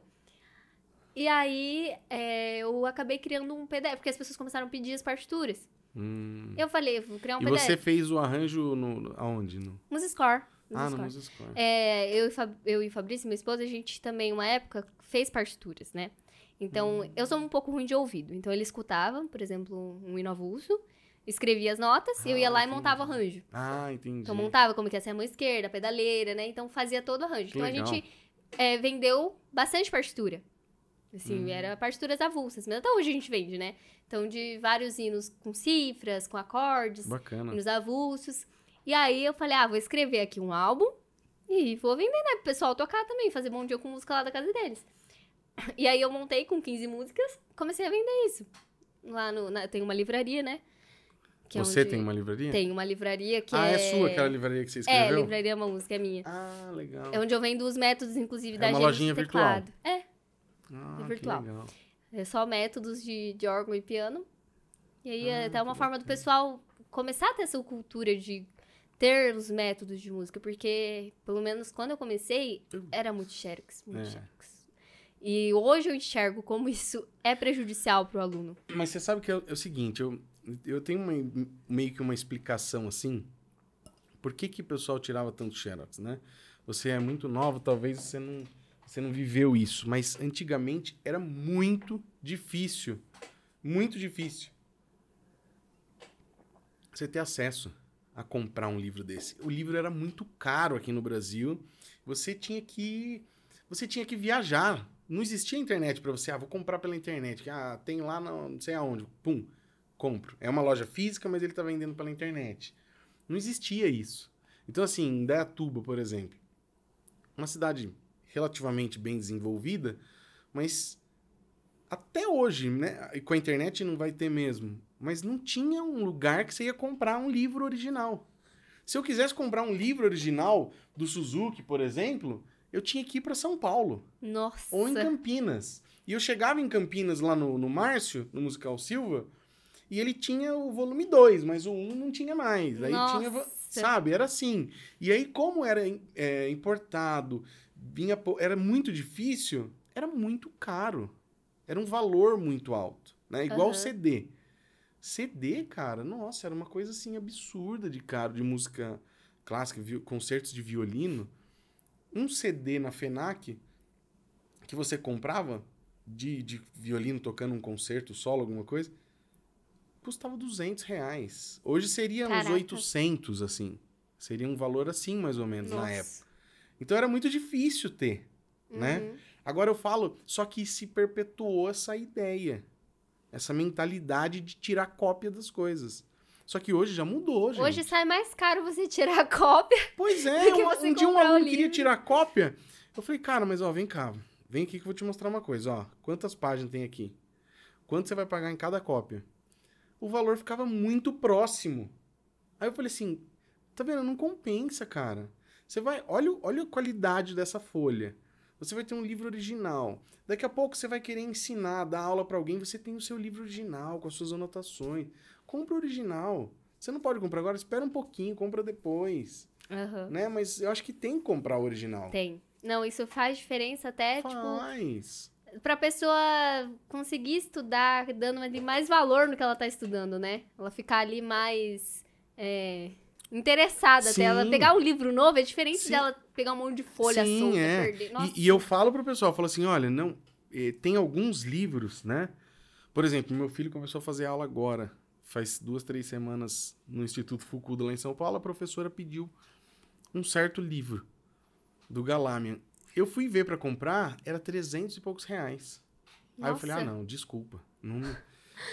E aí, é, eu acabei criando um PDF, porque as pessoas começaram a pedir as partituras. Hum. Eu falei, vou criar um e PDF. E você fez o arranjo no, aonde? No... Musiscore. Ah, no Musiscore. É, eu, e eu e Fabrício, minha esposa, a gente também, uma época, fez partituras, né? Então, hum. eu sou um pouco ruim de ouvido. Então, ele escutava, por exemplo, um Inavulso escrevia as notas, ah, eu ia ah, lá entendi. e montava o arranjo. Ah, entendi. Então montava como que ia ser a mão esquerda, a pedaleira, né? Então fazia todo o arranjo. Que então legal. a gente é, vendeu bastante partitura. Assim, hum. era partituras avulsas, mas até hoje a gente vende, né? Então, de vários hinos com cifras, com acordes, Bacana. hinos avulsos. E aí eu falei, ah, vou escrever aqui um álbum e vou vender, né? Pro pessoal tocar também, fazer bom dia com música lá da casa deles. E aí eu montei com 15 músicas, comecei a vender isso. Lá no, na, tem uma livraria, né? É Você tem uma livraria? Tem uma livraria que ah, é... Ah, é sua aquela livraria que você é, escreveu? É, a Livraria Uma Música é minha. Ah, legal. É onde eu vendo os métodos, inclusive, é da gente É uma lojinha virtual? É, ah, é virtual. legal. É só métodos de, de órgão e piano. E aí ah, é até uma forma do pessoal começar a ter essa cultura de ter os métodos de música. Porque, pelo menos quando eu comecei, era muito xerox, muito é. xerox. E hoje eu enxergo como isso é prejudicial para o aluno. Mas você sabe que é o é seguinte, eu, eu tenho uma, meio que uma explicação assim. Por que, que o pessoal tirava tanto xerox, né? Você é muito novo, talvez você não, você não viveu isso, mas antigamente era muito difícil. Muito difícil. Você ter acesso a comprar um livro desse. O livro era muito caro aqui no Brasil. Você tinha que você tinha que viajar. Não existia internet para você, ah, vou comprar pela internet, ah, tem lá não, não sei aonde. Pum compro. É uma loja física, mas ele está vendendo pela internet. Não existia isso. Então, assim, em Dayatuba, por exemplo, uma cidade relativamente bem desenvolvida, mas até hoje, né? Com a internet não vai ter mesmo. Mas não tinha um lugar que você ia comprar um livro original. Se eu quisesse comprar um livro original do Suzuki, por exemplo, eu tinha que ir para São Paulo. Nossa. Ou em Campinas. E eu chegava em Campinas lá no, no Márcio, no Musical Silva, e ele tinha o volume 2, mas o 1 um não tinha mais. Aí Nossa. tinha, sabe, era assim. E aí, como era é, importado, vinha, era muito difícil, era muito caro. Era um valor muito alto, né? Igual uhum. CD. CD, cara, nossa, era uma coisa assim absurda de caro, de música clássica, concertos de violino. Um CD na FENAC que você comprava de, de violino tocando um concerto, solo, alguma coisa, custava 200 reais. Hoje seria Caraca. uns 800, assim. Seria um valor assim, mais ou menos, Nossa. na época. Então era muito difícil ter, né? uhum. né? Agora eu falo, só que se perpetuou essa ideia, essa mentalidade de tirar cópia das coisas. Só que hoje já mudou, gente. Hoje sai mais caro você tirar cópia. Pois é, um, um dia um aluno queria tirar cópia. Eu falei, cara, mas ó, vem cá. Vem aqui que eu vou te mostrar uma coisa, ó. Quantas páginas tem aqui? Quanto você vai pagar em cada cópia? o valor ficava muito próximo. Aí eu falei assim, tá vendo? Não compensa, cara. Você vai, olha, olha a qualidade dessa folha. Você vai ter um livro original. Daqui a pouco você vai querer ensinar, dar aula para alguém, você tem o seu livro original com as suas anotações. Compra o original. Você não pode comprar agora, espera um pouquinho, compra depois. Uhum. Né? Mas eu acho que tem que comprar o original. Tem. Não, isso faz diferença até, faz. tipo... Faz para a pessoa conseguir estudar, dando ali mais valor no que ela está estudando, né? Ela ficar ali mais é, interessada até. Ela pegar um livro novo é diferente Sim. dela pegar um monte de folha Sim, solta, é. perder. E, e eu falo pro pessoal, falo assim, olha, não, eh, tem alguns livros, né? Por exemplo, meu filho começou a fazer aula agora. Faz duas, três semanas no Instituto Foucault lá em São Paulo, a professora pediu um certo livro do Galamian. Eu fui ver para comprar, era 300 e poucos reais. Nossa. Aí eu falei, ah, não, desculpa. Não...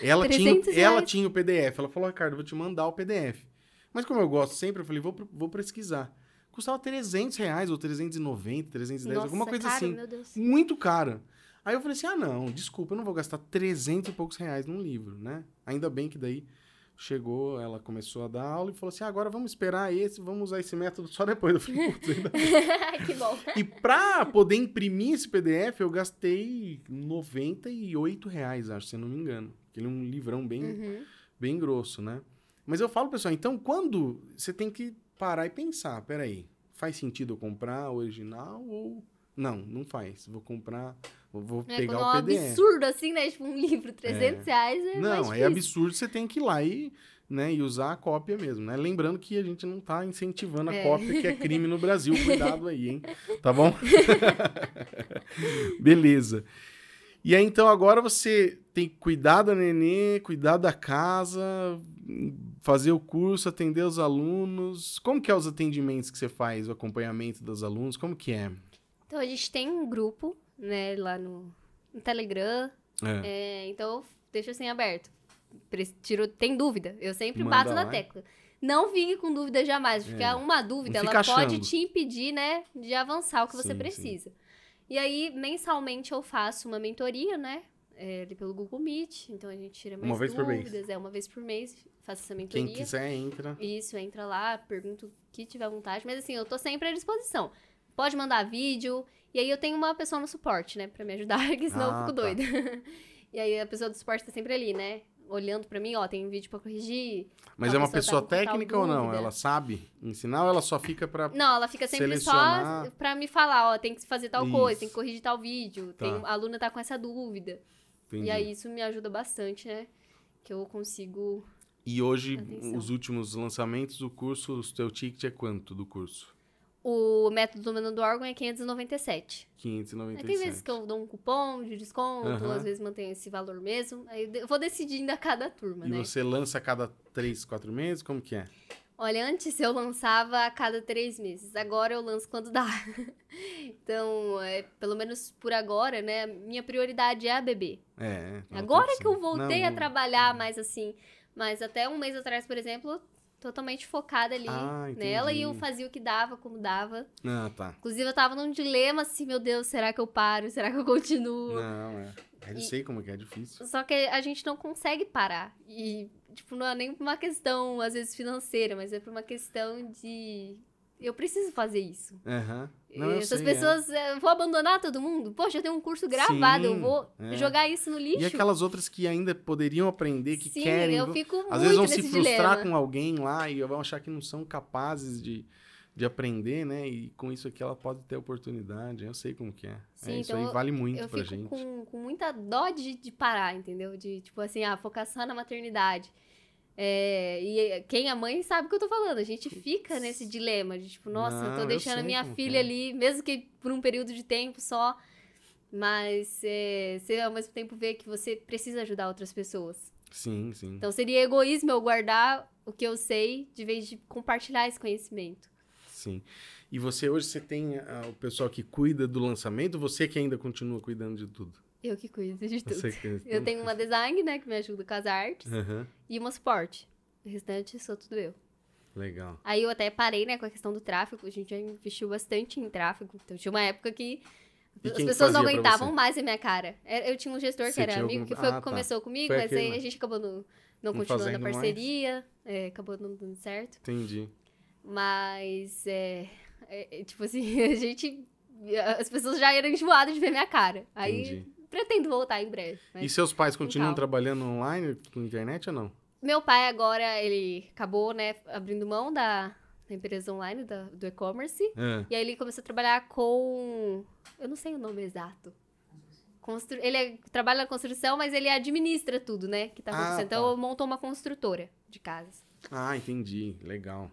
Ela, tinha, ela tinha o PDF. Ela falou, Ricardo, vou te mandar o PDF. Mas como eu gosto sempre, eu falei, vou, vou pesquisar. Custava 300 reais, ou 390, 310, Nossa, alguma coisa cara, assim. Meu Deus. Muito cara. Aí eu falei assim, ah, não, desculpa, eu não vou gastar 300 e poucos reais num livro, né? Ainda bem que daí chegou, ela começou a dar aula e falou assim: ah, agora vamos esperar esse, vamos usar esse método só depois. Eu falei, putz, ainda... que bom. E para poder imprimir esse PDF, eu gastei 98 reais, acho, se eu não me engano. Ele é um livrão bem, uhum. bem grosso, né? Mas eu falo, pessoal, então quando você tem que parar e pensar, peraí, faz sentido eu comprar original ou. Não, não faz. Vou comprar Vou é, pegar o PDF. É um absurdo assim, né? Tipo, um livro, 300 é. reais é Não, é absurdo, você tem que ir lá e, né, e usar a cópia mesmo, né? Lembrando que a gente não tá incentivando a é. cópia, que é crime no Brasil. Cuidado aí, hein? Tá bom? Beleza. E aí, então, agora você tem que cuidar da nenê, cuidar da casa, fazer o curso, atender os alunos. Como que é os atendimentos que você faz, o acompanhamento dos alunos? Como que é? Então, a gente tem um grupo né, lá no, no Telegram. É. É, então, deixa assim aberto. Tiro, tem dúvida? Eu sempre Manda bato na lá. tecla. Não vingue com dúvida jamais, porque é. uma dúvida ela pode te impedir, né, de avançar o que sim, você precisa. Sim. E aí, mensalmente, eu faço uma mentoria, né? É, pelo Google Meet, então a gente tira mais uma vez dúvidas, por mês. é uma vez por mês, faço essa mentoria. Quem quiser entra. Isso, entra lá, pergunto o que tiver vontade, mas assim, eu tô sempre à disposição. Pode mandar vídeo, e aí eu tenho uma pessoa no suporte, né, pra me ajudar, que senão ah, eu fico tá. doida. e aí a pessoa do suporte tá sempre ali, né? Olhando pra mim, ó, tem um vídeo pra corrigir. Mas é uma pessoa, tá pessoa tá técnica ou não? Ela sabe ensinar ou ela só fica pra. Não, ela fica sempre selecionar... só pra me falar, ó, tem que fazer tal isso. coisa, tem que corrigir tal vídeo. Tá. Tem, a aluna tá com essa dúvida. Entendi. E aí isso me ajuda bastante, né? Que eu consigo. E hoje, os últimos lançamentos, do curso, o teu ticket é quanto do curso? O método do do órgão é 597. 597. Aí tem vezes que eu dou um cupom de desconto, uhum. às vezes mantenho esse valor mesmo. Aí eu vou decidindo a cada turma, e né? E você lança a cada 3, 4 meses? Como que é? Olha, antes eu lançava a cada três meses, agora eu lanço quando dá. então, é, pelo menos por agora, né? Minha prioridade é a bebê. É. é, é agora que eu voltei não, a trabalhar não. mais assim, mas até um mês atrás, por exemplo, totalmente focada ali ah, nela e eu fazia o que dava, como dava. Ah, tá. Inclusive, eu tava num dilema assim, meu Deus, será que eu paro? Será que eu continuo? Não, é. Eu e... sei como é que é, é difícil. Só que a gente não consegue parar. E, tipo, não é nem por uma questão, às vezes, financeira, mas é por uma questão de eu preciso fazer isso. Uhum. Não, Essas sei, é. pessoas, é. vou abandonar todo mundo? Poxa, eu tenho um curso gravado, Sim, eu vou é. jogar isso no lixo. E aquelas outras que ainda poderiam aprender, que Sim, querem. Eu fico às muito vezes vão se frustrar dilema. com alguém lá e vão achar que não são capazes de, de aprender, né? E com isso aqui ela pode ter oportunidade. Eu sei como que é. Sim, é, então isso aí vale muito pra gente. Eu fico com muita dó de, de parar, entendeu? De tipo assim, ah, focar só na maternidade. É, e quem é mãe sabe o que eu tô falando. A gente fica nesse dilema de tipo, nossa, Não, eu tô deixando eu minha filha é. ali, mesmo que por um período de tempo só. Mas é, você ao mesmo tempo vê que você precisa ajudar outras pessoas. Sim, sim. Então seria egoísmo eu guardar o que eu sei de vez de compartilhar esse conhecimento. Sim. E você hoje você tem ah, o pessoal que cuida do lançamento, você que ainda continua cuidando de tudo? Eu que cuido de tudo. Que... Eu tenho uma design, né, que me ajuda com as artes, uhum. e uma suporte. O restante sou tudo eu. Legal. Aí eu até parei, né, com a questão do tráfego. A gente já investiu bastante em tráfego. Então tinha uma época que as pessoas não aguentavam mais a minha cara. É, eu tinha um gestor Você que era amigo, algum... que foi ah, que tá. começou tá. comigo, foi mas aquele, aí a gente acabou no, não, não continuando a parceria, é, acabou não dando certo. Entendi. Mas, é, é, é tipo assim, a gente. As pessoas já eram enjoadas de ver minha cara. Aí Entendi pretendo voltar em breve. E seus pais continuam trabalhando online, com internet ou não? Meu pai agora, ele acabou, né, abrindo mão da, da empresa online, da, do e-commerce. É. E aí ele começou a trabalhar com... Eu não sei o nome exato. Constru... Ele é, trabalha na construção, mas ele administra tudo, né, que tá ah, acontecendo. Ah, tá. Então, montou uma construtora de casas. Ah, entendi. Legal.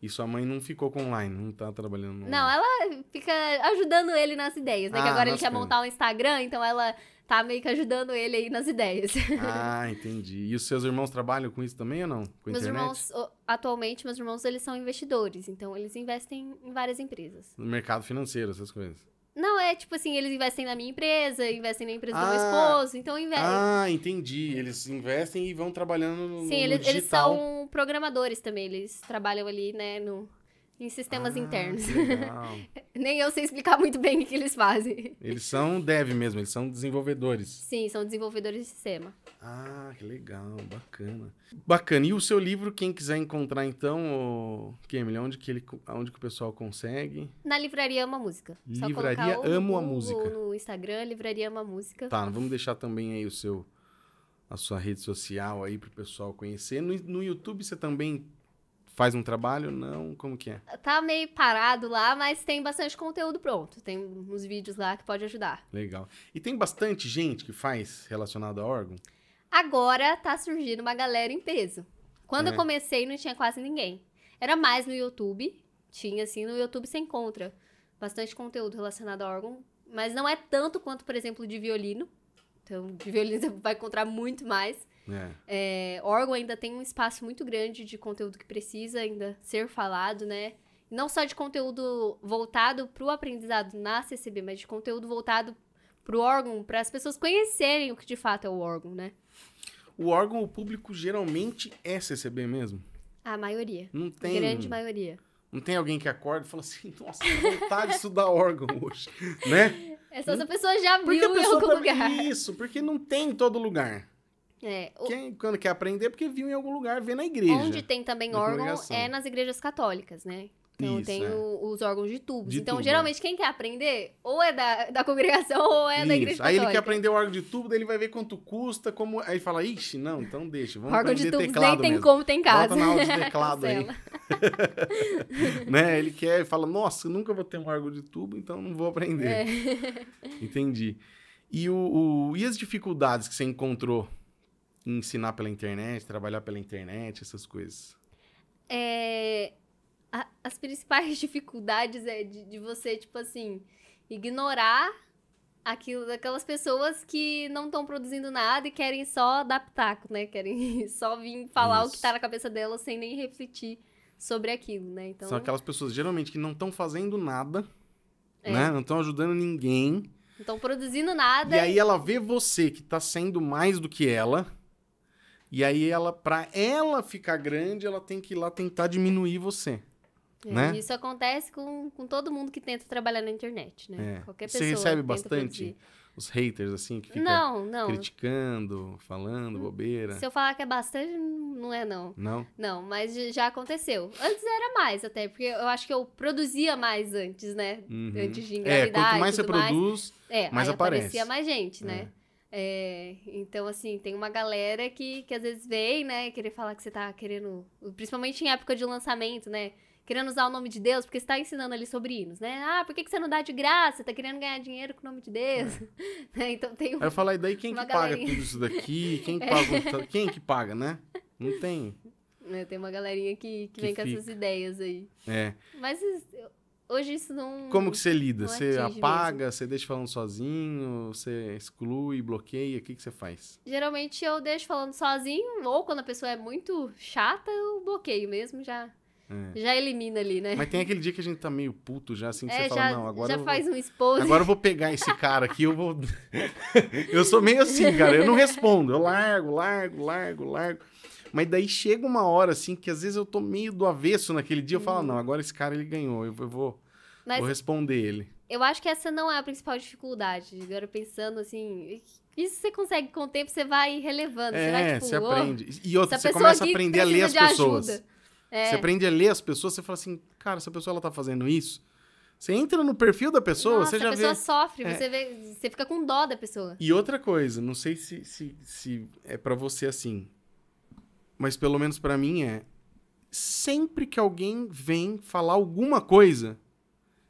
E sua mãe não ficou com online, não tá trabalhando online. Não, ela fica ajudando ele nas ideias, né? Ah, que agora ele quer coisas. montar um Instagram, então ela tá meio que ajudando ele aí nas ideias. Ah, entendi. E os seus irmãos trabalham com isso também ou não? Com meus internet? irmãos, atualmente, meus irmãos, eles são investidores, então eles investem em várias empresas. No mercado financeiro, essas coisas. Não, é tipo assim, eles investem na minha empresa, investem na empresa do meu ah. esposo, então investem. Ah, entendi. Eles investem e vão trabalhando no, Sim, no eles, eles são programadores também, eles trabalham ali, né, no, em sistemas ah, internos. Nem eu sei explicar muito bem o que eles fazem. Eles são dev mesmo, eles são desenvolvedores. Sim, são desenvolvedores de sistema. Ah, que legal, bacana. Bacana. E o seu livro, quem quiser encontrar então, o Kemily, onde que ele, onde que o pessoal consegue? Na Livraria Ama Música. Livraria Amo a Música. No Instagram, Livraria Ama Música. Tá, vamos deixar também aí o seu a sua rede social aí para o pessoal conhecer. No, no YouTube você também faz um trabalho? Não? Como que é? Tá meio parado lá, mas tem bastante conteúdo pronto. Tem uns vídeos lá que pode ajudar. Legal. E tem bastante gente que faz relacionado a órgão? Agora tá surgindo uma galera em peso. Quando é. eu comecei, não tinha quase ninguém. Era mais no YouTube. Tinha, assim, no YouTube você encontra bastante conteúdo relacionado a órgão. Mas não é tanto quanto, por exemplo, de violino. Então, de violino você vai encontrar muito mais. É. É, órgão ainda tem um espaço muito grande de conteúdo que precisa ainda ser falado, né? Não só de conteúdo voltado para o aprendizado na CCB, mas de conteúdo voltado para o órgão, para as pessoas conhecerem o que de fato é o órgão, né? O órgão, o público geralmente é CCB mesmo? A maioria. Não tem. A grande maioria. Não tem alguém que acorda e fala assim, nossa, que vontade de estudar órgão hoje, né? É Essa, hum? pessoa já viu porque a pessoa em algum tá lugar. Isso, porque não tem em todo lugar. É, o... Quem, quando quer aprender, porque viu em algum lugar, vê na igreja. Onde tem também órgão é nas igrejas católicas, né? Então Isso, tem é. o, os órgãos de tubos. De então, tubo, geralmente, quem quer aprender, ou é da, da congregação ou é Isso. da igreja católica. Aí ele quer aprender o órgão de tubo, daí ele vai ver quanto custa, como. Aí fala, ixi, não, então deixa. Vamos órgão de tubos nem tem mesmo. como tem casa. Bota na aula de teclado aí. né? Ele quer e fala, nossa, nunca vou ter um órgão de tubo, então não vou aprender. É. Entendi. E, o, o, e as dificuldades que você encontrou ensinar pela internet, trabalhar pela internet, essas coisas? É, a, as principais dificuldades é de, de, você, tipo assim, ignorar aquilo, aquelas pessoas que não estão produzindo nada e querem só adaptar, né? Querem só vir falar Isso. o que está na cabeça delas sem nem refletir sobre aquilo, né? Então... São aquelas pessoas, geralmente, que não estão fazendo nada, é. né? Não estão ajudando ninguém. Não estão produzindo nada. E aí ela vê você que está sendo mais do que ela, e aí ela, para ela ficar grande, ela tem que ir lá tentar diminuir você. É, né? Isso acontece com, com todo mundo que tenta trabalhar na internet, né? É. Qualquer você pessoa. Você recebe bastante produzir. os haters, assim, que ficam não, não. criticando, falando hum, bobeira. Se eu falar que é bastante, não é não. Não? Não, mas já aconteceu. Antes era mais até, porque eu acho que eu produzia mais antes, né? Uhum. Antes de é, engravidar É, quanto mais você mais, produz, é, mais aparece. aparecia mais gente, né? É. É, então, assim, tem uma galera que, que às vezes vem, né, querer falar que você tá querendo, principalmente em época de lançamento, né, querendo usar o nome de Deus, porque você tá ensinando ali sobre hinos, né? Ah, por que, que você não dá de graça? Você tá querendo ganhar dinheiro com o nome de Deus? É. né? Então tem um, Eu falar, e daí quem que paga tudo isso daqui? Quem, é. paga, quem que paga, né? Não tem. É, tem uma galerinha que, que, que vem fica. com essas ideias aí. É. Mas hoje isso não. Como que você lida? Você apaga, mesmo. você deixa falando sozinho, você exclui, bloqueia? O que, que você faz? Geralmente eu deixo falando sozinho, ou quando a pessoa é muito chata, eu bloqueio mesmo, já. É. Já elimina ali, né? Mas tem aquele dia que a gente tá meio puto já, assim, que é, você já, fala, não, agora. Já faz vou, um esposo. Agora eu vou pegar esse cara aqui, eu vou. eu sou meio assim, cara. Eu não respondo. Eu largo, largo, largo, largo. Mas daí chega uma hora, assim, que às vezes eu tô meio do avesso naquele dia. Eu falo, não, uhum. agora esse cara ele ganhou, eu vou, Mas vou responder ele. Eu acho que essa não é a principal dificuldade. Agora pensando assim, isso você consegue com o tempo, você vai relevando. É, você, vai, é, tipo, você aprende. E outra, você começa a aprender a ler as pessoas. É. Você aprende a ler as pessoas, você fala assim, cara, essa pessoa ela tá fazendo isso. Você entra no perfil da pessoa, Nossa, você já vê... a pessoa vê... sofre, é. você, vê, você fica com dó da pessoa. E outra coisa, não sei se, se, se é para você assim, mas pelo menos para mim é sempre que alguém vem falar alguma coisa,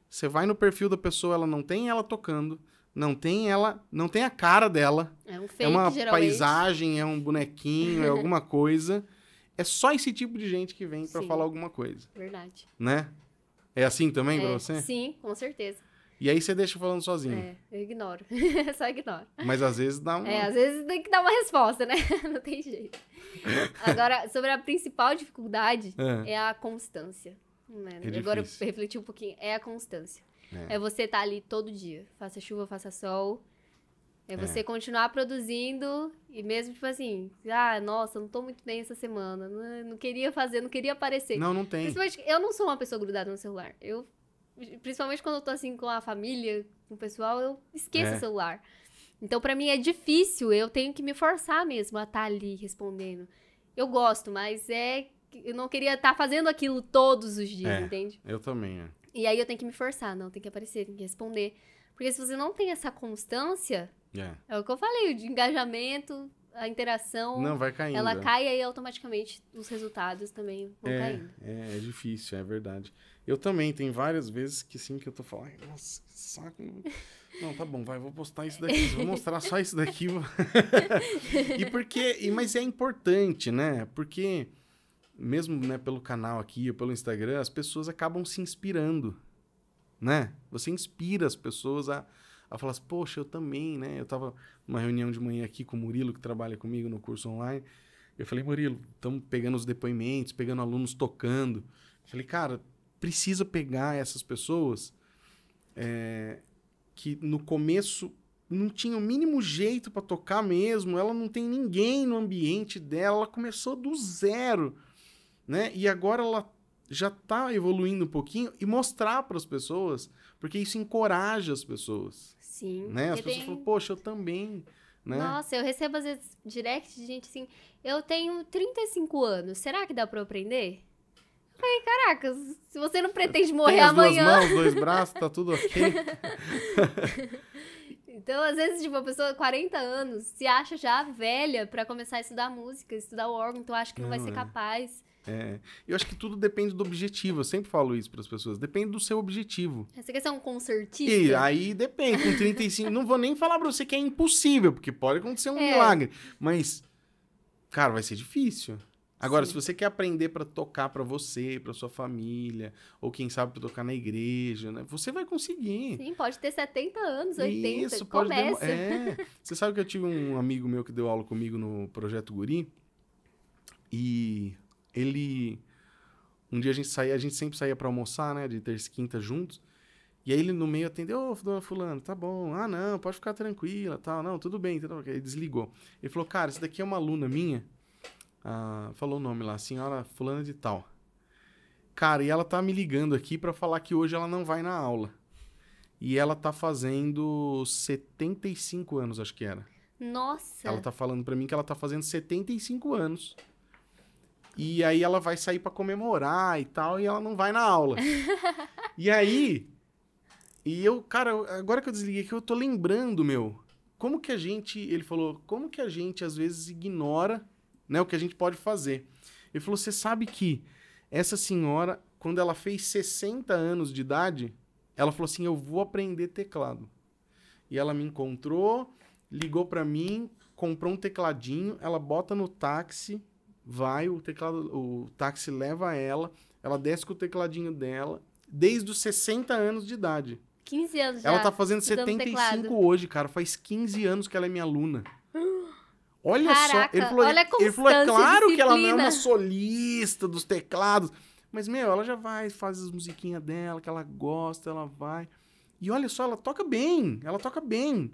você vai no perfil da pessoa, ela não tem ela tocando, não tem ela, não tem a cara dela. É um fake, É uma geralmente. paisagem, é um bonequinho, é alguma coisa. É só esse tipo de gente que vem para falar alguma coisa. Verdade. Né? É assim também é, para você? Sim, com certeza. E aí você deixa falando sozinho. É, eu ignoro. Só ignoro. Mas às vezes dá uma. É, às vezes tem que dar uma resposta, né? Não tem jeito. Agora, sobre a principal dificuldade é, é a constância. Né? É Agora eu refleti um pouquinho. É a constância. É, é você estar tá ali todo dia. Faça chuva, faça sol. É, é. você é. continuar produzindo e mesmo, tipo assim, ah, nossa, não tô muito bem essa semana, não, não queria fazer, não queria aparecer. Não, não tem. eu não sou uma pessoa grudada no celular. Eu principalmente quando eu tô assim com a família, com o pessoal, eu esqueço é. o celular. Então, para mim é difícil, eu tenho que me forçar mesmo a estar tá ali respondendo. Eu gosto, mas é. Eu não queria estar tá fazendo aquilo todos os dias, é, entende? Eu também. É. E aí eu tenho que me forçar, não, tem que aparecer, tem que responder. Porque se você não tem essa constância, é, é o que eu falei, de engajamento, a interação. Não, vai caindo. Ela cai e aí automaticamente os resultados também vão é, caindo. É, é difícil, é verdade. Eu também, tem várias vezes que sim, que eu tô falando, nossa, que saco. Não, tá bom, vai, vou postar isso daqui, vou mostrar só isso daqui. e porque, e, mas é importante, né? Porque mesmo né, pelo canal aqui ou pelo Instagram, as pessoas acabam se inspirando, né? Você inspira as pessoas a, a falar assim, poxa, eu também, né? Eu tava numa reunião de manhã aqui com o Murilo, que trabalha comigo no curso online, eu falei, Murilo, estamos pegando os depoimentos, pegando alunos tocando. Eu falei, cara, precisa pegar essas pessoas é, que no começo não tinha o mínimo jeito para tocar mesmo, ela não tem ninguém no ambiente dela, ela começou do zero, né? E agora ela já está evoluindo um pouquinho e mostrar para as pessoas, porque isso encoraja as pessoas. Sim. Né? As pessoas falam, poxa, eu também. Né? Nossa, eu recebo às vezes direct de gente assim, eu tenho 35 anos, será que dá para aprender? Ai, caraca, se você não pretende morrer Tem as amanhã. Duas mãos, dois braços, tá tudo ok. então, às vezes, tipo, uma pessoa de 40 anos se acha já velha para começar a estudar música, estudar o órgão, então acha que não, não vai é. ser capaz. É. Eu acho que tudo depende do objetivo. Eu sempre falo isso para as pessoas. Depende do seu objetivo. Você quer ser um concertista? E aí depende. Com 35, não vou nem falar para você que é impossível, porque pode acontecer um é. milagre. Mas, cara, vai ser difícil. Agora, Sim. se você quer aprender para tocar para você, para sua família, ou quem sabe para tocar na igreja, né? Você vai conseguir. Sim, pode ter 70 anos, 80, Isso, pode começa. Dem... É. você sabe que eu tive um amigo meu que deu aula comigo no projeto Guri, e ele um dia a gente saía, a gente sempre saía para almoçar, né, de terça e quinta juntos. E aí ele no meio atendeu, ô, oh, dona fulano, tá bom. Ah, não, pode ficar tranquila, tal. Não, tudo bem, tudo bem. Ele desligou. Ele falou: "Cara, isso daqui é uma aluna minha ah, falou o nome lá, senhora fulana de tal. Cara, e ela tá me ligando aqui para falar que hoje ela não vai na aula. E ela tá fazendo 75 anos, acho que era. Nossa. Ela tá falando para mim que ela tá fazendo 75 anos. E aí ela vai sair para comemorar e tal, e ela não vai na aula. e aí e eu, cara, agora que eu desliguei aqui, eu tô lembrando, meu, como que a gente, ele falou, como que a gente às vezes ignora né? O que a gente pode fazer. Ele falou: Você sabe que essa senhora, quando ela fez 60 anos de idade, ela falou assim: Eu vou aprender teclado. E ela me encontrou, ligou para mim, comprou um tecladinho, ela bota no táxi, vai, o teclado, o táxi leva ela, ela desce com o tecladinho dela, desde os 60 anos de idade. 15 anos ela já. Ela tá fazendo 75 teclado. hoje, cara. Faz 15 anos que ela é minha aluna. Olha Caraca, só, ele falou, olha ele falou, é claro que ela não é uma solista dos teclados, mas, meu, ela já vai, faz as musiquinhas dela, que ela gosta, ela vai. E olha só, ela toca bem, ela toca bem.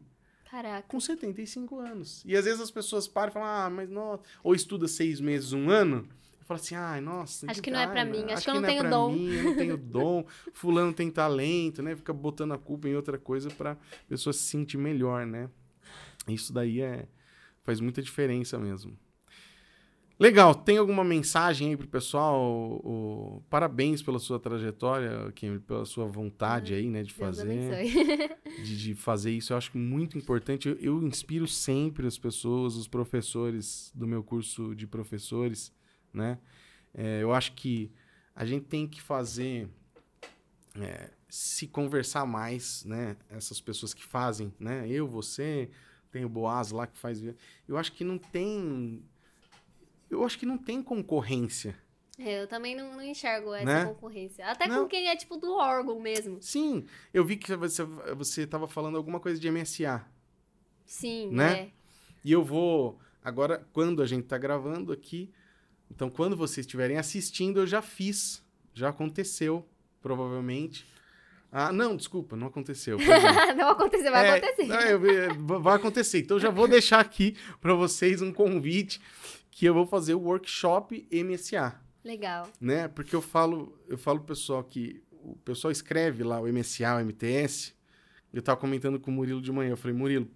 Caraca. Com 75 anos. E às vezes as pessoas param e falam, ah, mas nossa. Ou estuda seis meses, um ano. E fala assim, ai, ah, nossa. Acho que, que não é pra mim, acho, acho que eu não, que não é tenho é dom. Mim, eu não tenho dom. Fulano tem talento, né? Fica botando a culpa em outra coisa pra pessoa se sentir melhor, né? Isso daí é Faz muita diferença mesmo. Legal, tem alguma mensagem aí pro pessoal? O, o, parabéns pela sua trajetória, Kim, pela sua vontade aí, né, de fazer. De, de, fazer isso, eu acho muito importante. Eu, eu, inspiro sempre as pessoas, os professores do meu curso de professores, né? É, eu acho que a gente tem que fazer é, se conversar mais, né? Essas pessoas que fazem, né? Eu, você, tem o Boas lá que faz. Eu acho que não tem. Eu acho que não tem concorrência. É, eu também não, não enxergo essa né? concorrência. Até não. com quem é tipo do órgão mesmo. Sim, eu vi que você, você tava falando alguma coisa de MSA. Sim, né? É. E eu vou. Agora, quando a gente está gravando aqui, então quando vocês estiverem assistindo, eu já fiz, já aconteceu, provavelmente. Ah, não, desculpa, não aconteceu. não aconteceu, vai é, acontecer. É, vai acontecer. Então já vou deixar aqui para vocês um convite que eu vou fazer o workshop MSA. Legal. Né? Porque eu falo, eu falo pro pessoal que o pessoal escreve lá o MSA, o MTS. Eu tava comentando com o Murilo de manhã, eu falei: "Murilo,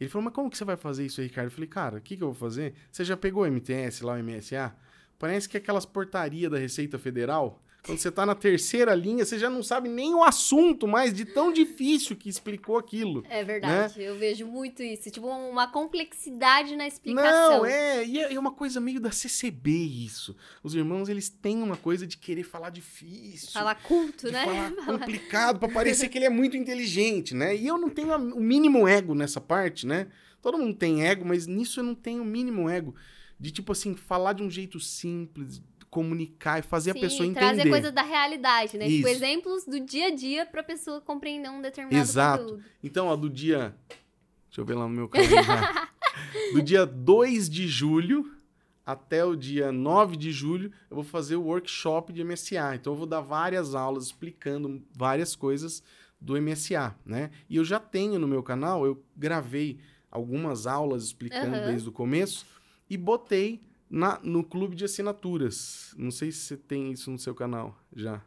ele falou: "Mas como que você vai fazer isso aí, Ricardo?" Eu falei: "Cara, o que que eu vou fazer? Você já pegou o MTS lá, o MSA? Parece que é aquelas portaria da Receita Federal quando você está na terceira linha, você já não sabe nem o assunto mais de tão difícil que explicou aquilo. É verdade, né? eu vejo muito isso. Tipo, uma complexidade na explicação. Não, é, e é, é uma coisa meio da CCB isso. Os irmãos, eles têm uma coisa de querer falar difícil. Falar culto, né? Falar complicado, para parecer que ele é muito inteligente, né? E eu não tenho o mínimo ego nessa parte, né? Todo mundo tem ego, mas nisso eu não tenho o mínimo ego. De tipo assim, falar de um jeito simples, comunicar e fazer Sim, a pessoa entender. trazer coisas da realidade, né? Tipo, Isso. Tipo, exemplos do dia a dia para a pessoa compreender um determinado Exato. Conteúdo. Então, ó, do dia... Deixa eu ver lá no meu calendário. do dia 2 de julho até o dia 9 de julho, eu vou fazer o workshop de MSA. Então, eu vou dar várias aulas explicando várias coisas do MSA, né? E eu já tenho no meu canal, eu gravei algumas aulas explicando uhum. desde o começo e botei na, no clube de assinaturas. Não sei se você tem isso no seu canal já.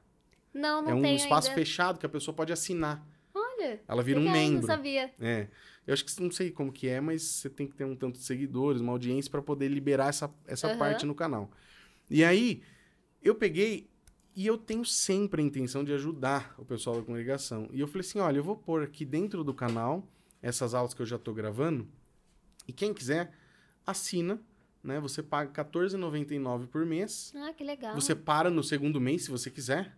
Não, não tem. É um espaço ainda. fechado que a pessoa pode assinar. Olha. Ela vira um membro. Eu não sabia. É. Eu acho que não sei como que é, mas você tem que ter um tanto de seguidores, uma audiência para poder liberar essa, essa uhum. parte no canal. E aí, eu peguei e eu tenho sempre a intenção de ajudar o pessoal da congregação. E eu falei assim: olha, eu vou pôr aqui dentro do canal essas aulas que eu já estou gravando. E quem quiser, assina né? Você paga R$14,99 por mês. Ah, que legal. Você para no segundo mês, se você quiser.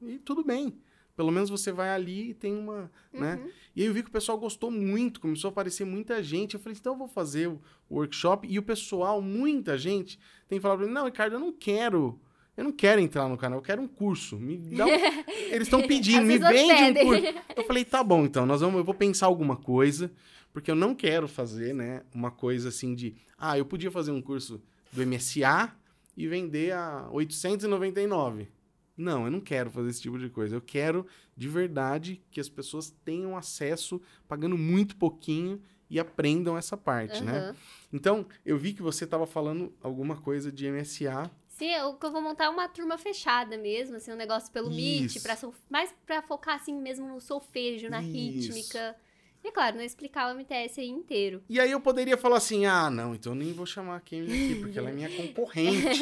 E tudo bem. Pelo menos você vai ali e tem uma, né? uhum. né? E aí eu vi que o pessoal gostou muito, começou a aparecer muita gente. Eu falei, assim, então eu vou fazer o workshop. E o pessoal, muita gente, tem falar pra mim, não, Ricardo, eu não quero eu não quero entrar no canal, eu quero um curso. Me dá um... Eles estão pedindo, me vende pedem. um curso. Eu falei, tá bom, então, nós vamos, eu vou pensar alguma coisa, porque eu não quero fazer, né, uma coisa assim de, ah, eu podia fazer um curso do MSA e vender a 899. Não, eu não quero fazer esse tipo de coisa. Eu quero de verdade que as pessoas tenham acesso pagando muito pouquinho e aprendam essa parte, uhum. né? Então, eu vi que você estava falando alguma coisa de MSA Sim, eu, eu vou montar uma turma fechada mesmo, assim, um negócio pelo Isso. Meet, pra, mais pra focar, assim, mesmo no solfejo, na Isso. rítmica. E claro, não explicar o MTS aí inteiro. E aí eu poderia falar assim, ah, não, então eu nem vou chamar a Cambridge aqui, porque ela é minha concorrente,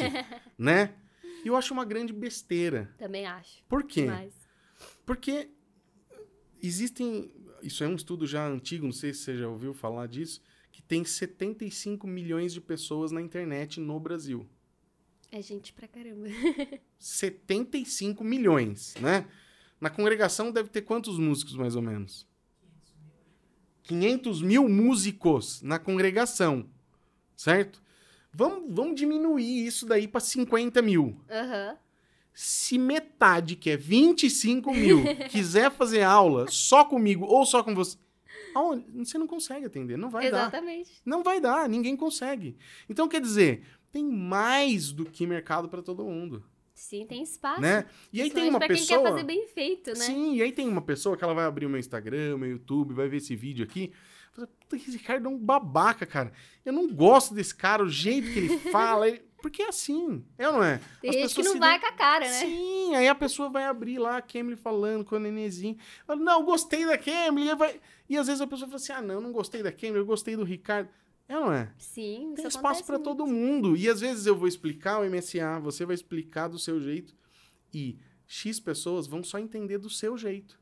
né? E eu acho uma grande besteira. Também acho. Por quê? Demais. Porque existem... Isso é um estudo já antigo, não sei se você já ouviu falar disso, que tem 75 milhões de pessoas na internet no Brasil. É gente pra caramba. 75 milhões, né? Na congregação deve ter quantos músicos, mais ou menos? 500 mil músicos na congregação, certo? Vamos, vamos diminuir isso daí para 50 mil. Uhum. Se metade, que é 25 mil, quiser fazer aula só comigo ou só com você, você não consegue atender, não vai Exatamente. dar. Exatamente. Não vai dar, ninguém consegue. Então, quer dizer, tem mais do que mercado para todo mundo. Sim, tem espaço. Né? E aí tem uma pra pessoa. Quem quer fazer bem feito, né? Sim, e aí tem uma pessoa que ela vai abrir o meu Instagram, meu YouTube, vai ver esse vídeo aqui. Puta, esse cara é um babaca, cara. Eu não gosto desse cara, o jeito que ele fala. Porque é assim, é ou não é? Tem As gente que não vai dão... com a cara, né? Sim, aí a pessoa vai abrir lá a Kemble falando com a Nenezinha. Fala, não, gostei da e Vai... E às vezes a pessoa fala assim, ah, não, não gostei da Kemble, eu gostei do Ricardo. É, não é? Sim, Tem espaço para todo mundo. E às vezes eu vou explicar o MSA, você vai explicar do seu jeito. E X pessoas vão só entender do seu jeito.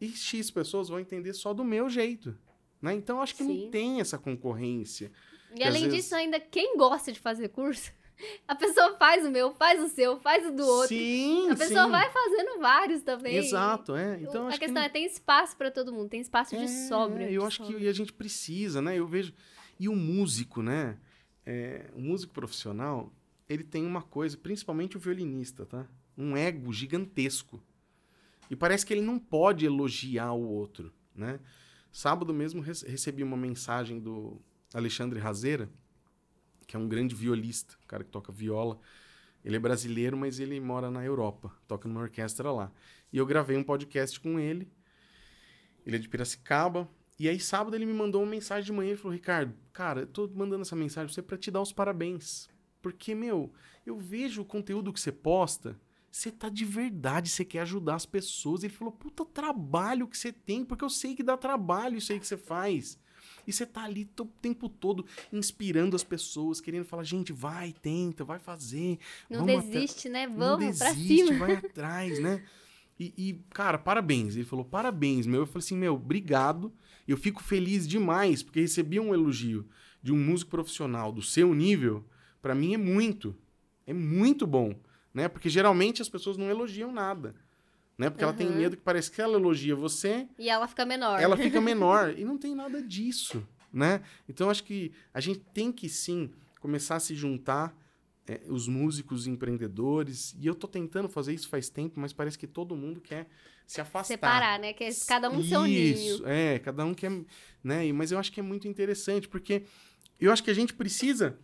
E X pessoas vão entender só do meu jeito. Né? Então acho que Sim. não tem essa concorrência. E além vezes... disso, ainda quem gosta de fazer curso a pessoa faz o meu, faz o seu, faz o do outro. Sim, A pessoa sim. vai fazendo vários também. Exato, é. Então, a questão que é, tem espaço para todo mundo, tem espaço é, de sobra. Eu de acho sobra. que e a gente precisa, né? Eu vejo e o músico, né? É, o músico profissional, ele tem uma coisa, principalmente o violinista, tá? Um ego gigantesco. E parece que ele não pode elogiar o outro, né? Sábado mesmo recebi uma mensagem do Alexandre Razeira, que é um grande violista, um cara que toca viola. Ele é brasileiro, mas ele mora na Europa, toca numa orquestra lá. E eu gravei um podcast com ele. Ele é de Piracicaba, e aí, sábado, ele me mandou uma mensagem de manhã e falou: Ricardo, cara, eu tô mandando essa mensagem pra você pra te dar os parabéns. Porque, meu, eu vejo o conteúdo que você posta, você tá de verdade, você quer ajudar as pessoas. Ele falou: puta trabalho que você tem, porque eu sei que dá trabalho isso aí que você faz. E você tá ali o tempo todo inspirando as pessoas, querendo falar, gente, vai, tenta, vai fazer. Não desiste, né? Vamos não desiste, pra cima. vai atrás, né? E, e, cara, parabéns. Ele falou, parabéns, meu. Eu falei assim, meu, obrigado. Eu fico feliz demais porque receber um elogio de um músico profissional do seu nível, para mim é muito. É muito bom, né? Porque geralmente as pessoas não elogiam nada. Né? Porque uhum. ela tem medo que parece que ela elogia você. E ela fica menor. Ela fica menor. e não tem nada disso, né? Então acho que a gente tem que sim começar a se juntar é, os músicos empreendedores. E eu tô tentando fazer isso faz tempo, mas parece que todo mundo quer se afastar. Separar, né? Que cada um isso, seu ninho. Isso, é, cada um quer. Né? Mas eu acho que é muito interessante, porque eu acho que a gente precisa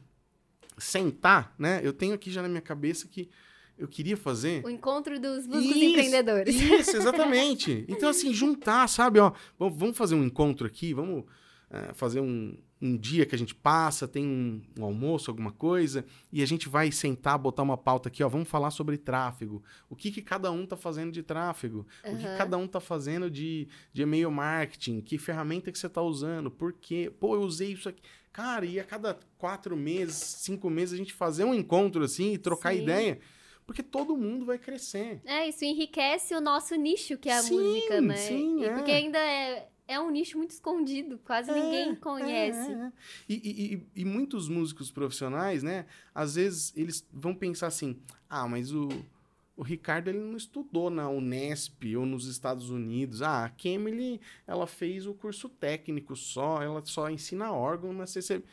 sentar, né? Eu tenho aqui já na minha cabeça que eu queria fazer. O encontro dos músicos isso, empreendedores. Isso, exatamente. Então, assim, juntar, sabe? Ó, vamos fazer um encontro aqui, vamos é, fazer um, um dia que a gente passa, tem um, um, almoço, alguma coisa, e a gente vai sentar, botar uma pauta aqui, ó, vamos falar sobre tráfego. O que, que cada um está fazendo de tráfego? Uhum. O que, cada um está fazendo de, de e-mail marketing? Que ferramenta que você está usando? Por quê? Pô, eu usei isso aqui. Cara, e a cada quatro meses, cinco meses, a gente fazer um encontro assim e trocar Sim. ideia. Porque todo mundo vai crescer. É, isso enriquece o nosso nicho, que é a sim, música, né? Sim, e é. Porque ainda é, é um nicho muito escondido, quase é, ninguém é, conhece. É, é. E, e, e, muitos músicos profissionais, né? Às vezes eles vão pensar assim: ah, mas o, o Ricardo ele não estudou na Unesp ou nos Estados Unidos. Ah, a Kemily, ela fez o curso técnico só, ela só ensina órgão na CCB.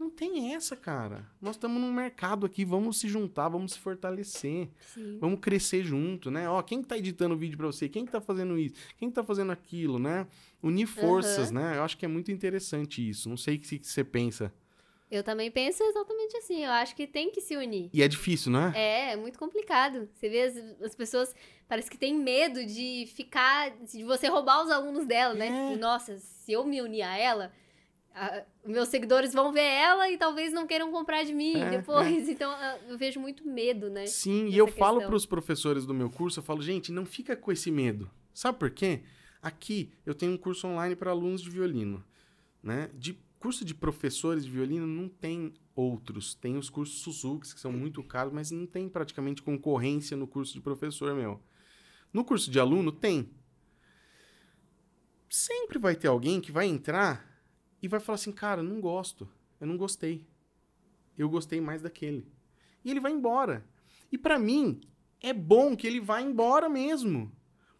Não tem essa, cara. Nós estamos num mercado aqui, vamos se juntar, vamos se fortalecer. Sim. Vamos crescer junto, né? Ó, quem está editando o vídeo para você? Quem está fazendo isso? Quem está fazendo aquilo, né? Unir forças, né? Eu acho que é muito interessante isso. Não sei o que você pensa. Eu também penso exatamente assim. Eu acho que tem que se unir. E é difícil, né? É, é muito complicado. Você vê as, as pessoas, parece que tem medo de ficar, de você roubar os alunos dela, né? É. Tipo, nossa, se eu me unir a ela, meus seguidores vão ver ela e talvez não queiram comprar de mim é, é. depois. É. Então eu vejo muito medo, né? Sim, e eu questão. falo para os professores do meu curso, eu falo, gente, não fica com esse medo. Sabe por quê? Aqui eu tenho um curso online para alunos de violino, né? De curso de professores de violino não tem outros, tem os cursos Suzuki que são muito caros, mas não tem praticamente concorrência no curso de professor meu. No curso de aluno tem. Sempre vai ter alguém que vai entrar e vai falar assim: cara, não gosto, eu não gostei. Eu gostei mais daquele. E ele vai embora. E para mim, é bom que ele vá embora mesmo.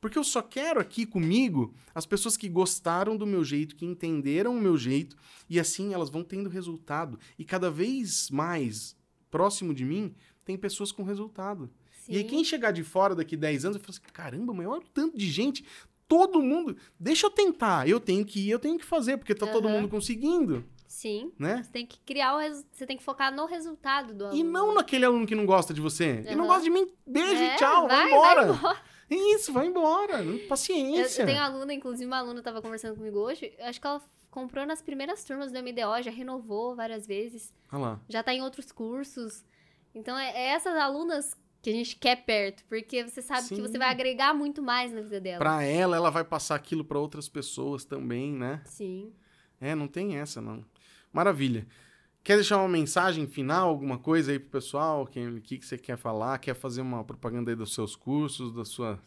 Porque eu só quero aqui comigo as pessoas que gostaram do meu jeito, que entenderam o meu jeito, e assim elas vão tendo resultado. E cada vez mais próximo de mim, tem pessoas com resultado. Sim. E aí, quem chegar de fora daqui 10 anos eu falo assim: caramba, mas olha o tanto de gente, todo mundo. Deixa eu tentar, eu tenho que ir, eu tenho que fazer, porque tá uhum. todo mundo conseguindo. Sim. Né? Você tem que criar o Você tem que focar no resultado do aluno. E não naquele aluno que não gosta de você. Uhum. E não gosta de mim. Beijo, é, tchau, vai, vai embora. Vai embora. Isso, vai embora. Paciência. Eu, eu tenho aluna, inclusive uma aluna tava conversando comigo hoje. Acho que ela comprou nas primeiras turmas do MDO, já renovou várias vezes. Olha lá. Já tá em outros cursos. Então, é, é essas alunas que a gente quer perto, porque você sabe Sim. que você vai agregar muito mais na vida dela. Para ela, ela vai passar aquilo para outras pessoas também, né? Sim. É, não tem essa não. Maravilha. Quer deixar uma mensagem final, alguma coisa aí pro pessoal? O que, que, que você quer falar? Quer fazer uma propaganda aí dos seus cursos, da sua.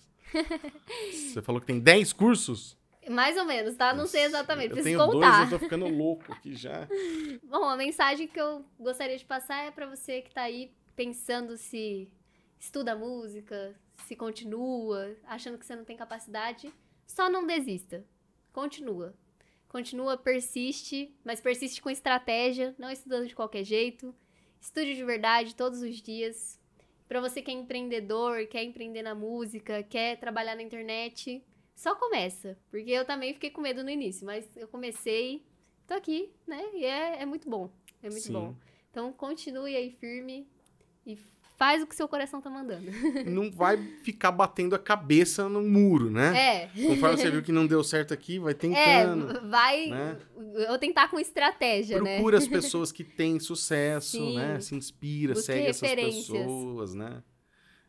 você falou que tem 10 cursos? Mais ou menos, tá? não sei exatamente, eu tenho contar. Dois, eu tô ficando louco aqui já. Bom, a mensagem que eu gostaria de passar é para você que tá aí pensando se estuda música, se continua, achando que você não tem capacidade, só não desista. Continua. Continua, persiste, mas persiste com estratégia, não estudando de qualquer jeito. Estude de verdade todos os dias. Para você que é empreendedor, quer empreender na música, quer trabalhar na internet, só começa. Porque eu também fiquei com medo no início, mas eu comecei, tô aqui, né? E é, é muito bom. É muito Sim. bom. Então continue aí firme e Faz o que seu coração tá mandando. Não vai ficar batendo a cabeça no muro, né? É. Conforme você viu que não deu certo aqui, vai é, tentando. É, vai. Né? Ou tentar com estratégia, Procura né? Procura as pessoas que têm sucesso, Sim. né? Se inspira, Busque segue essas pessoas, né?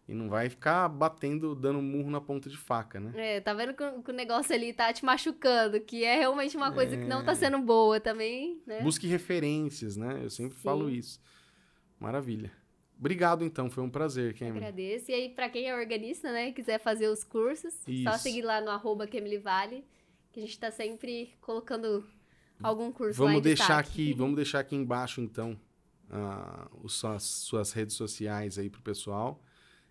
E não vai ficar batendo, dando murro na ponta de faca, né? É, tá vendo que, o negócio ali tá te machucando, que é realmente uma coisa é. que não tá é. sendo boa também, né? Busque referências, né? Eu sempre Sim. falo isso. Maravilha. Obrigado, então, foi um prazer, Kemily. Agradeço. E aí, para quem é organista, né, quiser fazer os cursos, Isso. só seguir lá no arroba Kemily Vale, que a gente está sempre colocando algum curso vamos deixar aqui Vamos deixar aqui embaixo, então, uh, suas, suas redes sociais aí pro pessoal.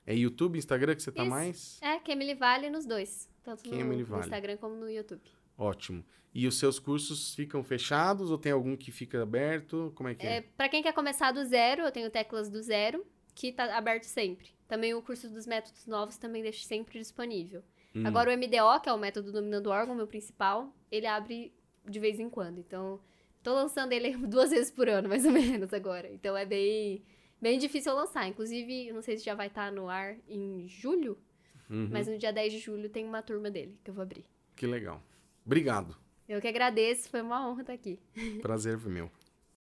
É YouTube, Instagram que você tá mais? É, Kemily Vale nos dois. Tanto Kemily no, vale. no Instagram como no YouTube. Ótimo. E os seus cursos ficam fechados ou tem algum que fica aberto? Como é que é? é? Para quem quer começar do zero, eu tenho teclas do zero, que tá aberto sempre. Também o curso dos métodos novos também deixa sempre disponível. Hum. Agora o MDO, que é o método dominando o órgão, meu principal, ele abre de vez em quando. Então, tô lançando ele duas vezes por ano, mais ou menos, agora. Então é bem, bem difícil lançar. Inclusive, não sei se já vai estar tá no ar em julho, uhum. mas no dia 10 de julho tem uma turma dele que eu vou abrir. Que legal. Obrigado. Eu que agradeço, foi uma honra estar aqui. Prazer foi meu.